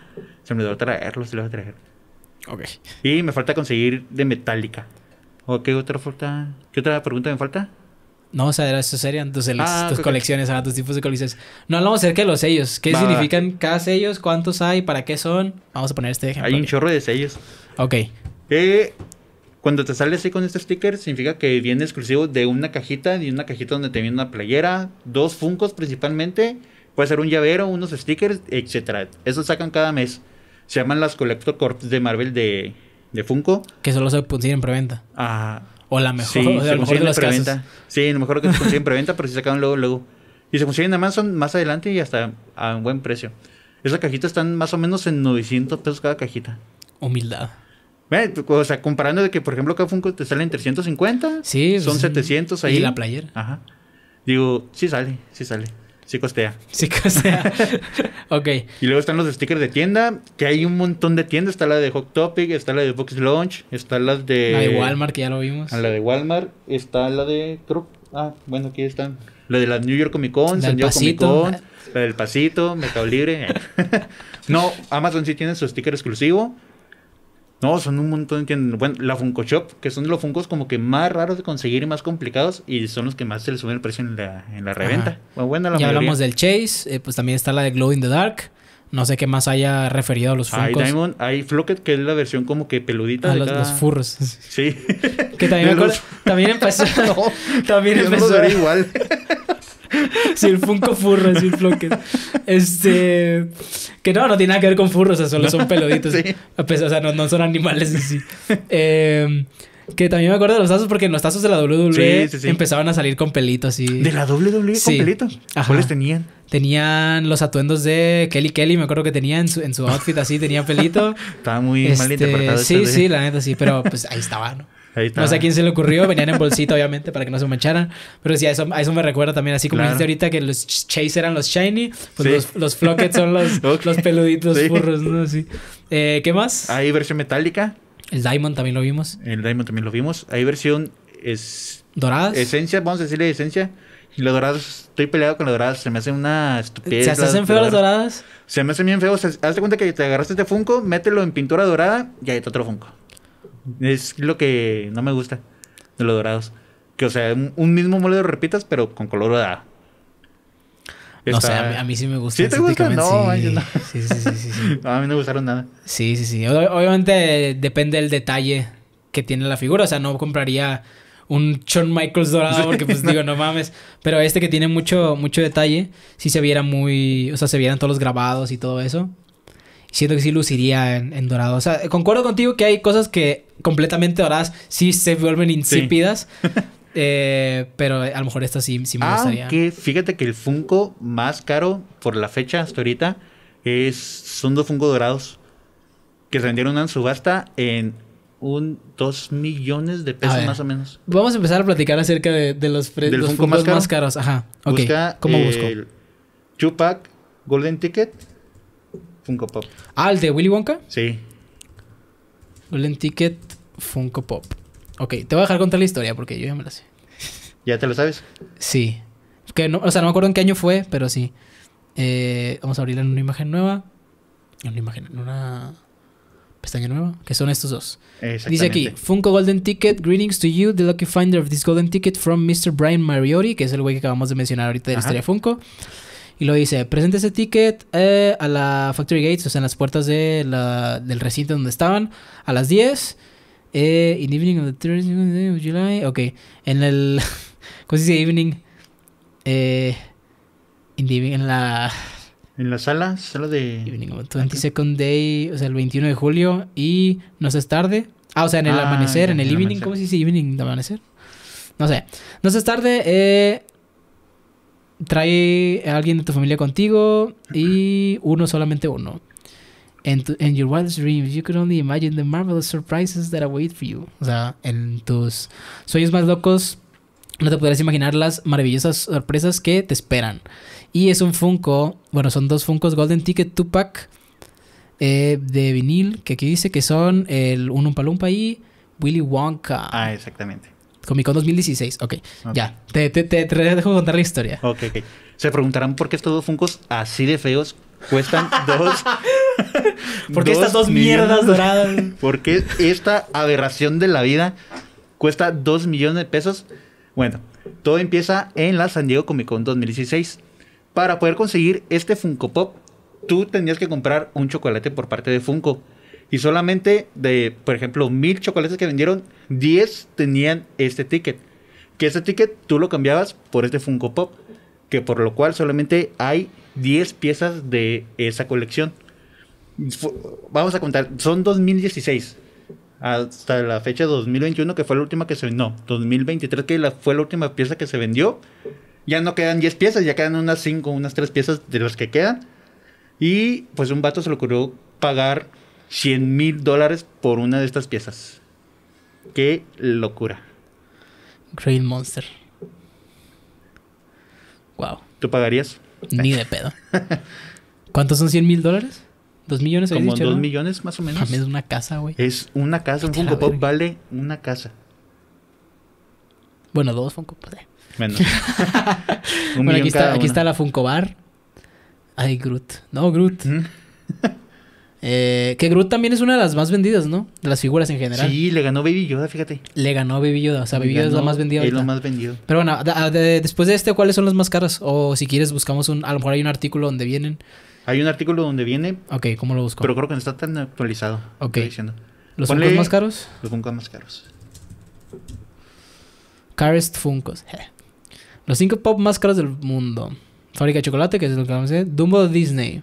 Se me debe traerlo, se lo va a traer. Ok. Y me falta conseguir de Metallica. ¿O otra falta? ¿Qué otra pregunta me falta? No, o sea, eso serían entonces ah, tus colecciones, ah, tus tipos de colecciones. No hablamos acerca de los sellos. ¿Qué significan cada sellos ¿Cuántos hay? ¿Para qué son? Vamos a poner este ejemplo. Hay un chorro de sellos. Ok. cuando te sale así con este sticker, significa que viene exclusivo de una cajita, de una cajita donde te viene una playera, dos funcos principalmente, puede ser un llavero, unos stickers, etcétera. Eso sacan cada mes. Se llaman las Collector Corps de Marvel de, de Funko. Que solo se consiguen en preventa. Ah, o la mejor, sí, o se mejor de preventa. Sí, lo mejor que se consiguen preventa, pero si se luego, luego. Y se consiguen en Amazon más adelante y hasta a un buen precio. Esas cajitas están más o menos en 900 pesos cada cajita. Humildad. o sea, comparando de que, por ejemplo, acá Funko te en 350. Son 700 ahí. Y la player. Ajá. Digo, sí sale, sí sale. Sí costea. Sí costea. ok. Y luego están los stickers de tienda, que hay un montón de tiendas. Está la de Hot Topic, está la de Box Launch, está la de... La de Walmart, que ya lo vimos. Ah, la de Walmart, está la de... Ah, bueno, aquí están. La de la New York Comic Con, San Diego Comic Con, la del Pasito, Mercado Libre. no, Amazon sí tiene su sticker exclusivo. No, son un montón que... Bueno, la Funko Shop, que son los Funkos como que más raros de conseguir y más complicados y son los que más se les sube el precio en la, en la reventa. Bueno, bueno, la ya hablamos del Chase, eh, pues también está la de Glow in the Dark. No sé qué más haya referido a los Funkos. Hay Diamond, hay Flocket, que es la versión como que peludita. Ah, de los, furros. Sí. que también, también empezó... no, también empezó... igual. sin el Funko Furro, es Floques. Este. Que no, no tiene nada que ver con furros, solo son peluditos. o sea, no, son animales en sí. Em, que también me acuerdo de los tazos porque en los tazos de la WWE empezaban a salir con pelitos y. ¿De la WWE con pelitos? Ajá. ¿Cuáles tenían? Tenían los atuendos de Kelly Kelly, me acuerdo que tenían en su, en outfit así, tenía pelito. estaba muy mal este, Sí, sí, la neta sí, pero pues ahí estaba, ¿no? No sé a quién se le ocurrió, venían en bolsita obviamente para que no se mancharan, pero sí, a eso, eso me recuerda también, así como dijiste ahorita que los Chase eran los Shiny, pues los, los Flockets son los, los peluditos furros, ¿no? Sí. Eh, ¿Qué más? Hay versión metálica. El Diamond también lo vimos. El Diamond también lo vimos. Hay versión es... ¿Doradas? Esencia, vamos a decirle esencia. Y los dorados, estoy peleado con los dorados, se me hace una estupidez. ¿Se hacen feos los dorados? Se me hacen bien feos. Hazte cuenta que te agarraste este Funko, mételo en pintura dorada y ahí está otro Funko. Es lo que no me gusta de los dorados. Que, o sea, un mismo molde lo repitas, pero con color dorado. No sé, a mí, sí me gusta. ¿Sí te No, sí. Sí, sí, a mí no me gustaron nada. Sí, sí, sí. Obviamente depende del detalle que tiene la figura. O sea, no compraría un Shawn Michaels dorado porque pues digo, no mames. Pero este que tiene mucho, mucho detalle, sí se viera muy... O sea, se vieran todos los grabados y todo eso siento que sí luciría en, dorado. O sea, concuerdo contigo que hay cosas que completamente doradas sí se vuelven insípidas. eh, pero a lo mejor esta sí, me ah, gustaría. fíjate que el Funko más caro por la fecha hasta ahorita es, son dos Funko dorados que se vendieron en subasta en un 2 millones de pesos más o menos. Vamos a empezar a platicar acerca de, los, Funko más, caros. Ajá. Okay. ¿Cómo busco? Chupac Golden Ticket Funko Pop. Ah, el de Willy Wonka. Sí. Golden Ticket Funko Pop. Ok, te voy a dejar contar la historia porque yo ya me la sé. ¿Ya te lo sabes? Sí. Que no, o sea, no me acuerdo en qué año fue, pero sí. Eh, vamos a abrirla en una imagen nueva. En una imagen, una pestaña nueva, que son estos dos. Dice aquí, Funko Golden Ticket, greetings to you, the lucky finder of this golden ticket from Mr. Brian Mariotti, que es el güey que acabamos de mencionar ahorita de la historia Funko. Y lo dice, presente ese ticket eh, a la Factory Gates, o sea, en las puertas de la, del recinto donde estaban, a las 10. Eh, in evening of the 30 of July. en el... ¿Cómo se dice evening? Eh, in the, en la... En la sala, sala de... Evening of the 22nd day, o sea, el 21 de julio. Y no es tarde. Ah, o sea, en el ah, amanecer, en el, evening. ¿Cómo se dice evening de amanecer? No sé. No es tarde. Eh trae a alguien de tu familia contigo y uno, solamente uno. En, your wildest dreams, you only imagine the marvelous surprises that await you. O sea, en tus sueños más locos, no te podrás imaginar las maravillosas sorpresas que te esperan. Y es un Funko, bueno, son dos Funkos Golden Ticket Tupac Pack eh, de vinil, que aquí dice que son el uno palumpa y Willy Wonka. Ah, exactamente. Comic Con 2016, ok. Ya, te, dejo contar la historia. Ok, ok. Se preguntarán por qué estos dos Funcos así de feos cuestan dos. ¿Por qué estas dos mierdas doradas? ¿Por qué esta aberración de la vida cuesta dos millones de pesos? Bueno, todo empieza en la San Diego Comic Con 2016. Para poder conseguir este Funko Pop, tú tenías que comprar un chocolate por parte de Funko. Y solamente de, por ejemplo, mil chocolates que vendieron, 10 tenían este ticket. Que ese ticket tú lo cambiabas por este Funko Pop. Que por lo cual solamente hay 10 piezas de esa colección. Vamos a contar, son 2016. Hasta la fecha de 2021, que fue la última que se vendió. No, 2023, que la, fue la última pieza que se vendió. Ya no quedan 10 piezas, ya quedan unas 5, unas 3 piezas de las que quedan. Y pues un vato se le ocurrió pagar 100 mil dólares por una de estas piezas. Qué locura. Great Monster. Wow. ¿Tú pagarías? Ni de pedo. ¿Cuántos son 100 mil dólares? ¿Dos millones? Como dos millones más o menos. es una casa, güey. Es una casa. un Funko Pop vale una casa. Bueno, dos Funko Pop. Eh. Menos. bueno, aquí, está, aquí está, la Funko Bar. Ay, Groot. No, Groot. ¿Mm? Eh, que Groot también es una de las más vendidas, ¿no? De las figuras en general. Sí, le ganó Baby Yoda, fíjate. Le ganó Baby Yoda. O sea, Baby Yoda es la más vendida. Es lo más vendido. Pero bueno, después de este, ¿cuáles son las más caras? O si quieres, buscamos un. A lo mejor hay un artículo donde vienen. Hay un artículo donde viene. Ok, ¿cómo lo busco? Pero creo que no está tan actualizado. Ok. ¿Los Funkos más caros? Los Funkos más caros. Carest Funkos. Los cinco pop más caros del mundo. Fábrica de chocolate, que es lo que vamos a hacer. Dumbo Disney.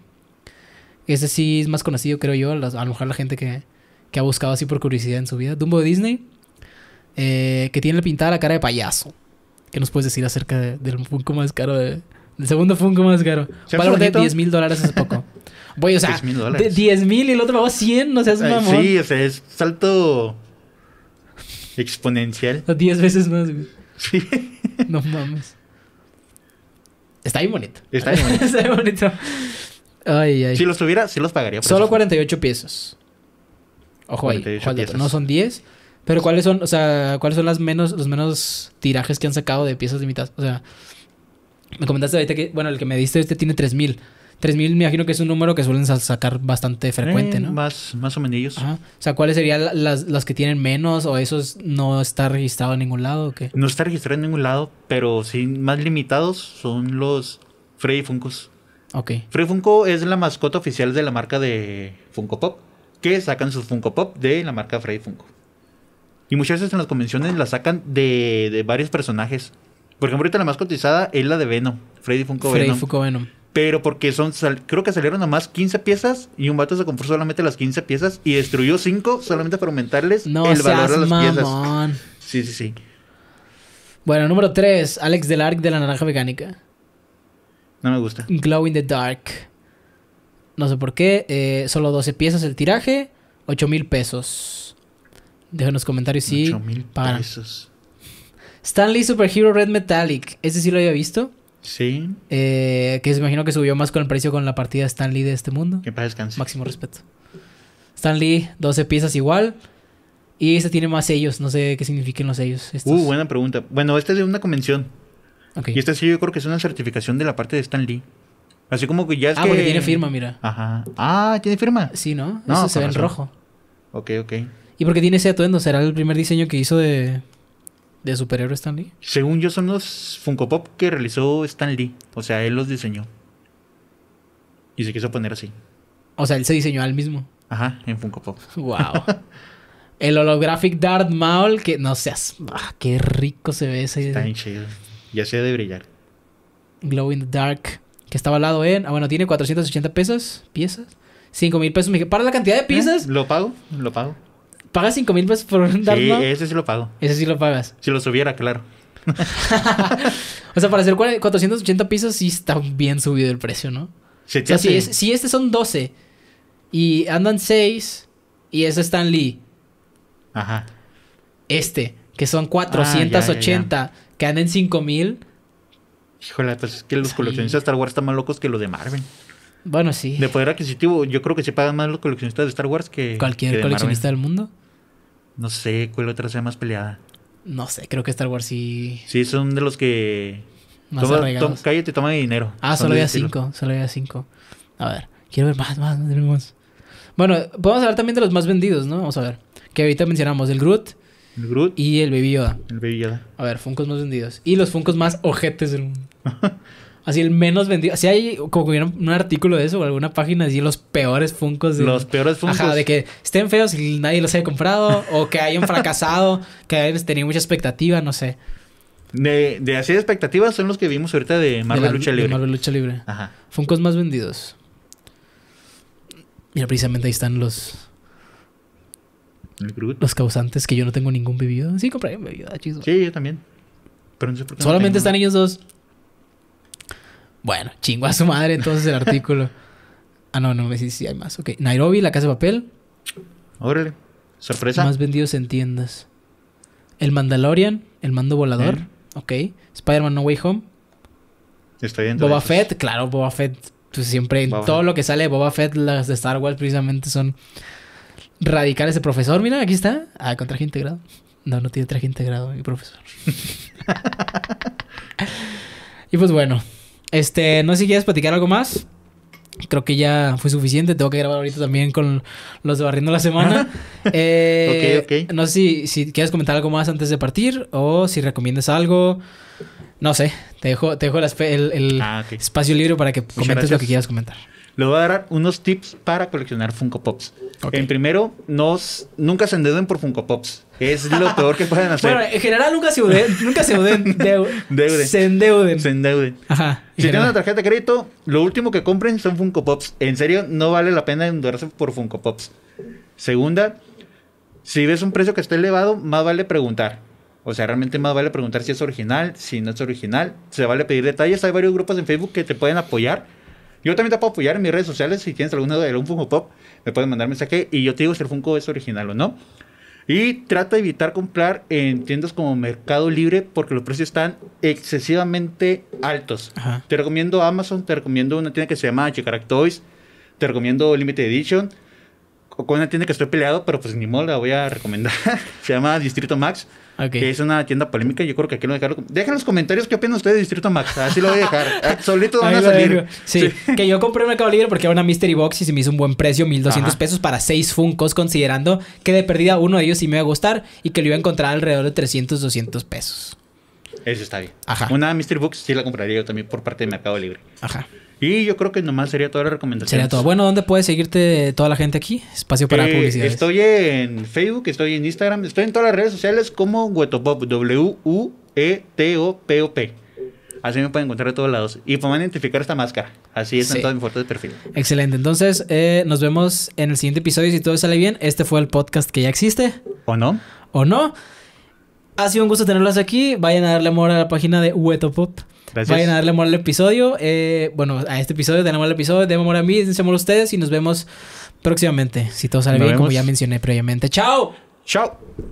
Ese sí es más conocido, creo yo, a lo mejor la gente que, que ha buscado así por curiosidad en su vida. Dumbo de Disney, eh, que tiene pintada la cara de payaso. ¿Qué nos puedes decir acerca del Funko más caro? De, del segundo Funko más caro. Valor de 10 mil dólares hace poco. Voy, o sea, 10, mil y el otro pagó 100, no seas mamón. Sí, o sea, es salto exponencial. 10 veces más, Sí. No mames. Está bien bonito. Está bien bonito. Está bien bonito. Si los tuviera, sí los pagaría. Solo 48 piezas. Ojo ahí. No son 10. Pero cuáles son, o sea, cuáles son las menos, los menos tirajes que han sacado de piezas limitadas. O sea, me comentaste ahorita que, bueno, el que me diste este tiene 3000. 3000 me imagino que es un número que suelen sacar bastante frecuente, eh, ¿no? Más, más o menos. Ajá. O sea, ¿cuáles serían las, que tienen menos o esos no está registrado en ningún lado No está registrado en ningún lado, pero sí más limitados son los Freddy Funkos. Ok. Freddy Funko es la mascota oficial de la marca de Funko Pop, que sacan sus Funko Pop de la marca Freddy Funko. Y muchas veces en las convenciones la sacan de, varios personajes. Por ejemplo, ahorita la más cotizada es la de Venom, Freddy Funko Freddy Funko Venom. Pero porque son, creo que salieron nomás 15 piezas y un vato se compró solamente las 15 piezas y destruyó 5 solamente para aumentarles el valor de las mamón. Sí, sí, sí. Bueno, número 3, Alex del Arc de la Naranja Mecánica. No me gusta. Glow in the Dark. No sé por qué. Eh, solo 12 piezas el tiraje. 8 mil pesos. Dejen en los comentarios si. 8 mil pesos. Stanley Superhero Red Metallic. Este sí lo había visto. Sí. Eh, que se imagino que subió más con el precio con la partida Stanley de este mundo. Que para Máximo respeto. Stanley, 12 piezas igual. Y este tiene más sellos. No sé qué significan los sellos. Uh, buena pregunta. Bueno, este es de una convención. Y esta sí yo creo que es una certificación de la parte de Stan Lee. Así como que ya es ah, porque tiene firma, mira. Ajá. Ah, ¿tiene firma? Sí, ¿no? no Eso se ve en rojo. Ok, ok. ¿Y por qué tiene ese atuendo? ¿Será el primer diseño que hizo de, de superhéroe Stan Lee? Según yo, son los Funko Pop que realizó Stan Lee. O sea, él los diseñó. Y se quiso poner así. O sea, él se diseñó al mismo. Ajá, en Funko Pop. ¡Wow! el holographic Darth Maul, que no seas. Ah, ¡Qué rico se ve ese! Está bien chido. Ya se de brillar. Glow in the Dark, que estaba al lado en. Ah, bueno, tiene 480 pesos, piezas. 5 mil pesos. Me... dije Para la cantidad de piezas. Eh, lo pago, lo pago. ¿Pagas 5 mil pesos por darlo Sí, ese sí lo pago. Ese sí lo pagas. Si lo subiera, claro. o sea, para hacer 480 piezas sí está bien subido el precio, ¿no? si, este son 12 y andan 6 y es Stanley Lee. Ajá. Este, que son 480. Ah, que anden 5000. Híjole, pues es que los coleccionistas de Star Wars están más locos que los de Marvel. Bueno, sí. De poder adquisitivo, yo creo que se pagan más los coleccionistas de Star Wars que. Cualquier coleccionista del mundo. No sé cuál otra sea más peleada. No sé, creo que Star Wars sí. Sí, son de los que. Más toma, cállate, toma dinero. Ah, solo había cinco. Solo había cinco. A ver, quiero ver más, más, más. Bueno, podemos hablar también de los más vendidos, ¿no? Vamos a ver. Que ahorita mencionamos el Groot, y el Baby Yoda. El Baby A ver, Funkos más vendidos. Y los Funkos más ojetes del mundo. Así el menos vendido. Si hay como que hubiera un artículo de eso o alguna página así los peores funcos de los peores funcos. Ajá, de que estén feos y nadie los haya comprado o que hayan fracasado, que hayan tenido mucha expectativa, no sé. De, de así de expectativas son los que vimos ahorita de Marvel Lucha Libre. De Marvel Lucha Libre. Ajá. Funcos más vendidos. Mira, precisamente ahí están los los causantes que yo no tengo ningún bebido. Sí, compré un bebido, Sí, yo también. Pero Solamente están ellos dos. Bueno, chingo a su madre entonces el artículo. Ah, no, no sí, sí hay más. Ok. Nairobi, la casa de papel. Órale. Sorpresa. Más vendidos en tiendas. El Mandalorian, el mando volador. Ok. Spider-Man No Way Home. Estoy Boba Fett, claro, Boba Fett. Pues siempre en todo lo que sale de Boba Fett, las de Star Wars precisamente son radical ese profesor. Mira, aquí está. Ah, con traje integrado. No, no tiene traje integrado mi profesor. y pues bueno, este, no sé si quieres platicar algo más. Creo que ya fue suficiente. Tengo que grabar ahorita también con los de Barriendo la Semana. Eh, no sé si, quieres comentar algo más antes de partir o si recomiendas algo. No sé. Te dejo, te dejo el, ah, espacio libre para que comentes lo que quieras comentar le voy a dar unos tips para coleccionar Funko Pops. En primero, nunca se endeuden por Funko Pops. Es lo peor que pueden hacer. en general nunca se se endeuden. Se endeuden. si tienen una tarjeta de crédito, lo último que compren son Funko Pops. En serio, no vale la pena endeudarse por Funko Pops. Segunda, si ves un precio que está elevado, más vale preguntar. O sea, realmente más vale preguntar si es original, si no es original. Se vale pedir detalles. Hay varios grupos en Facebook que te pueden apoyar yo también te puedo apoyar en mis redes sociales. Si tienes alguna duda de algún Funko Pop, me pueden mandar mensaje y yo te digo si el Funko es original o no. Y trata de evitar comprar en tiendas como Mercado Libre porque los precios están excesivamente altos. Te recomiendo Amazon, te recomiendo una tienda que se llama Chicarac Toys, te recomiendo Limited Edition, con una tienda que estoy peleado, pero pues ni modo la voy a recomendar. se llama Distrito Max. Que es una tienda polémica. Yo creo que aquí lo dejarlo Dejen en los comentarios qué opinan ustedes de Distrito Max. Así lo voy a dejar. Solito van a salir. Sí. Que yo compré un Mercado Libre porque era una Mystery Box y se me hizo un buen precio, 1200 pesos para seis Funcos, considerando que de perdida uno de ellos sí me iba a gustar y que lo iba a encontrar alrededor de 300, 200 pesos. Eso está bien. Ajá. Una Mystery Box sí la compraría yo también por parte de Mercado Libre. Ajá. Y yo creo que nomás sería toda la recomendación. Sería todo. Bueno, ¿dónde puede seguirte toda la gente aquí? Espacio para eh, publicidad. Estoy en Facebook, estoy en Instagram, estoy en todas las redes sociales como Wetopop. W-U-E-T-O-P-O-P. Así me pueden encontrar de todos lados. Y pueden identificar esta máscara. Así es en todas mis fotos de perfil. Excelente. Entonces, eh, nos vemos en el siguiente episodio. Si todo sale bien, este fue el podcast que ya existe. ¿O no? ¿O no? Ha sido un gusto tenerlos aquí. Vayan a darle amor a la página de Wetopop. Vayan a darle amor al episodio. Eh, bueno, a este episodio, denle amor al episodio, denle amor a mí, denle amor a ustedes y nos vemos próximamente, si todo sale bien, como ya mencioné previamente. ¡Chao! ¡Chao!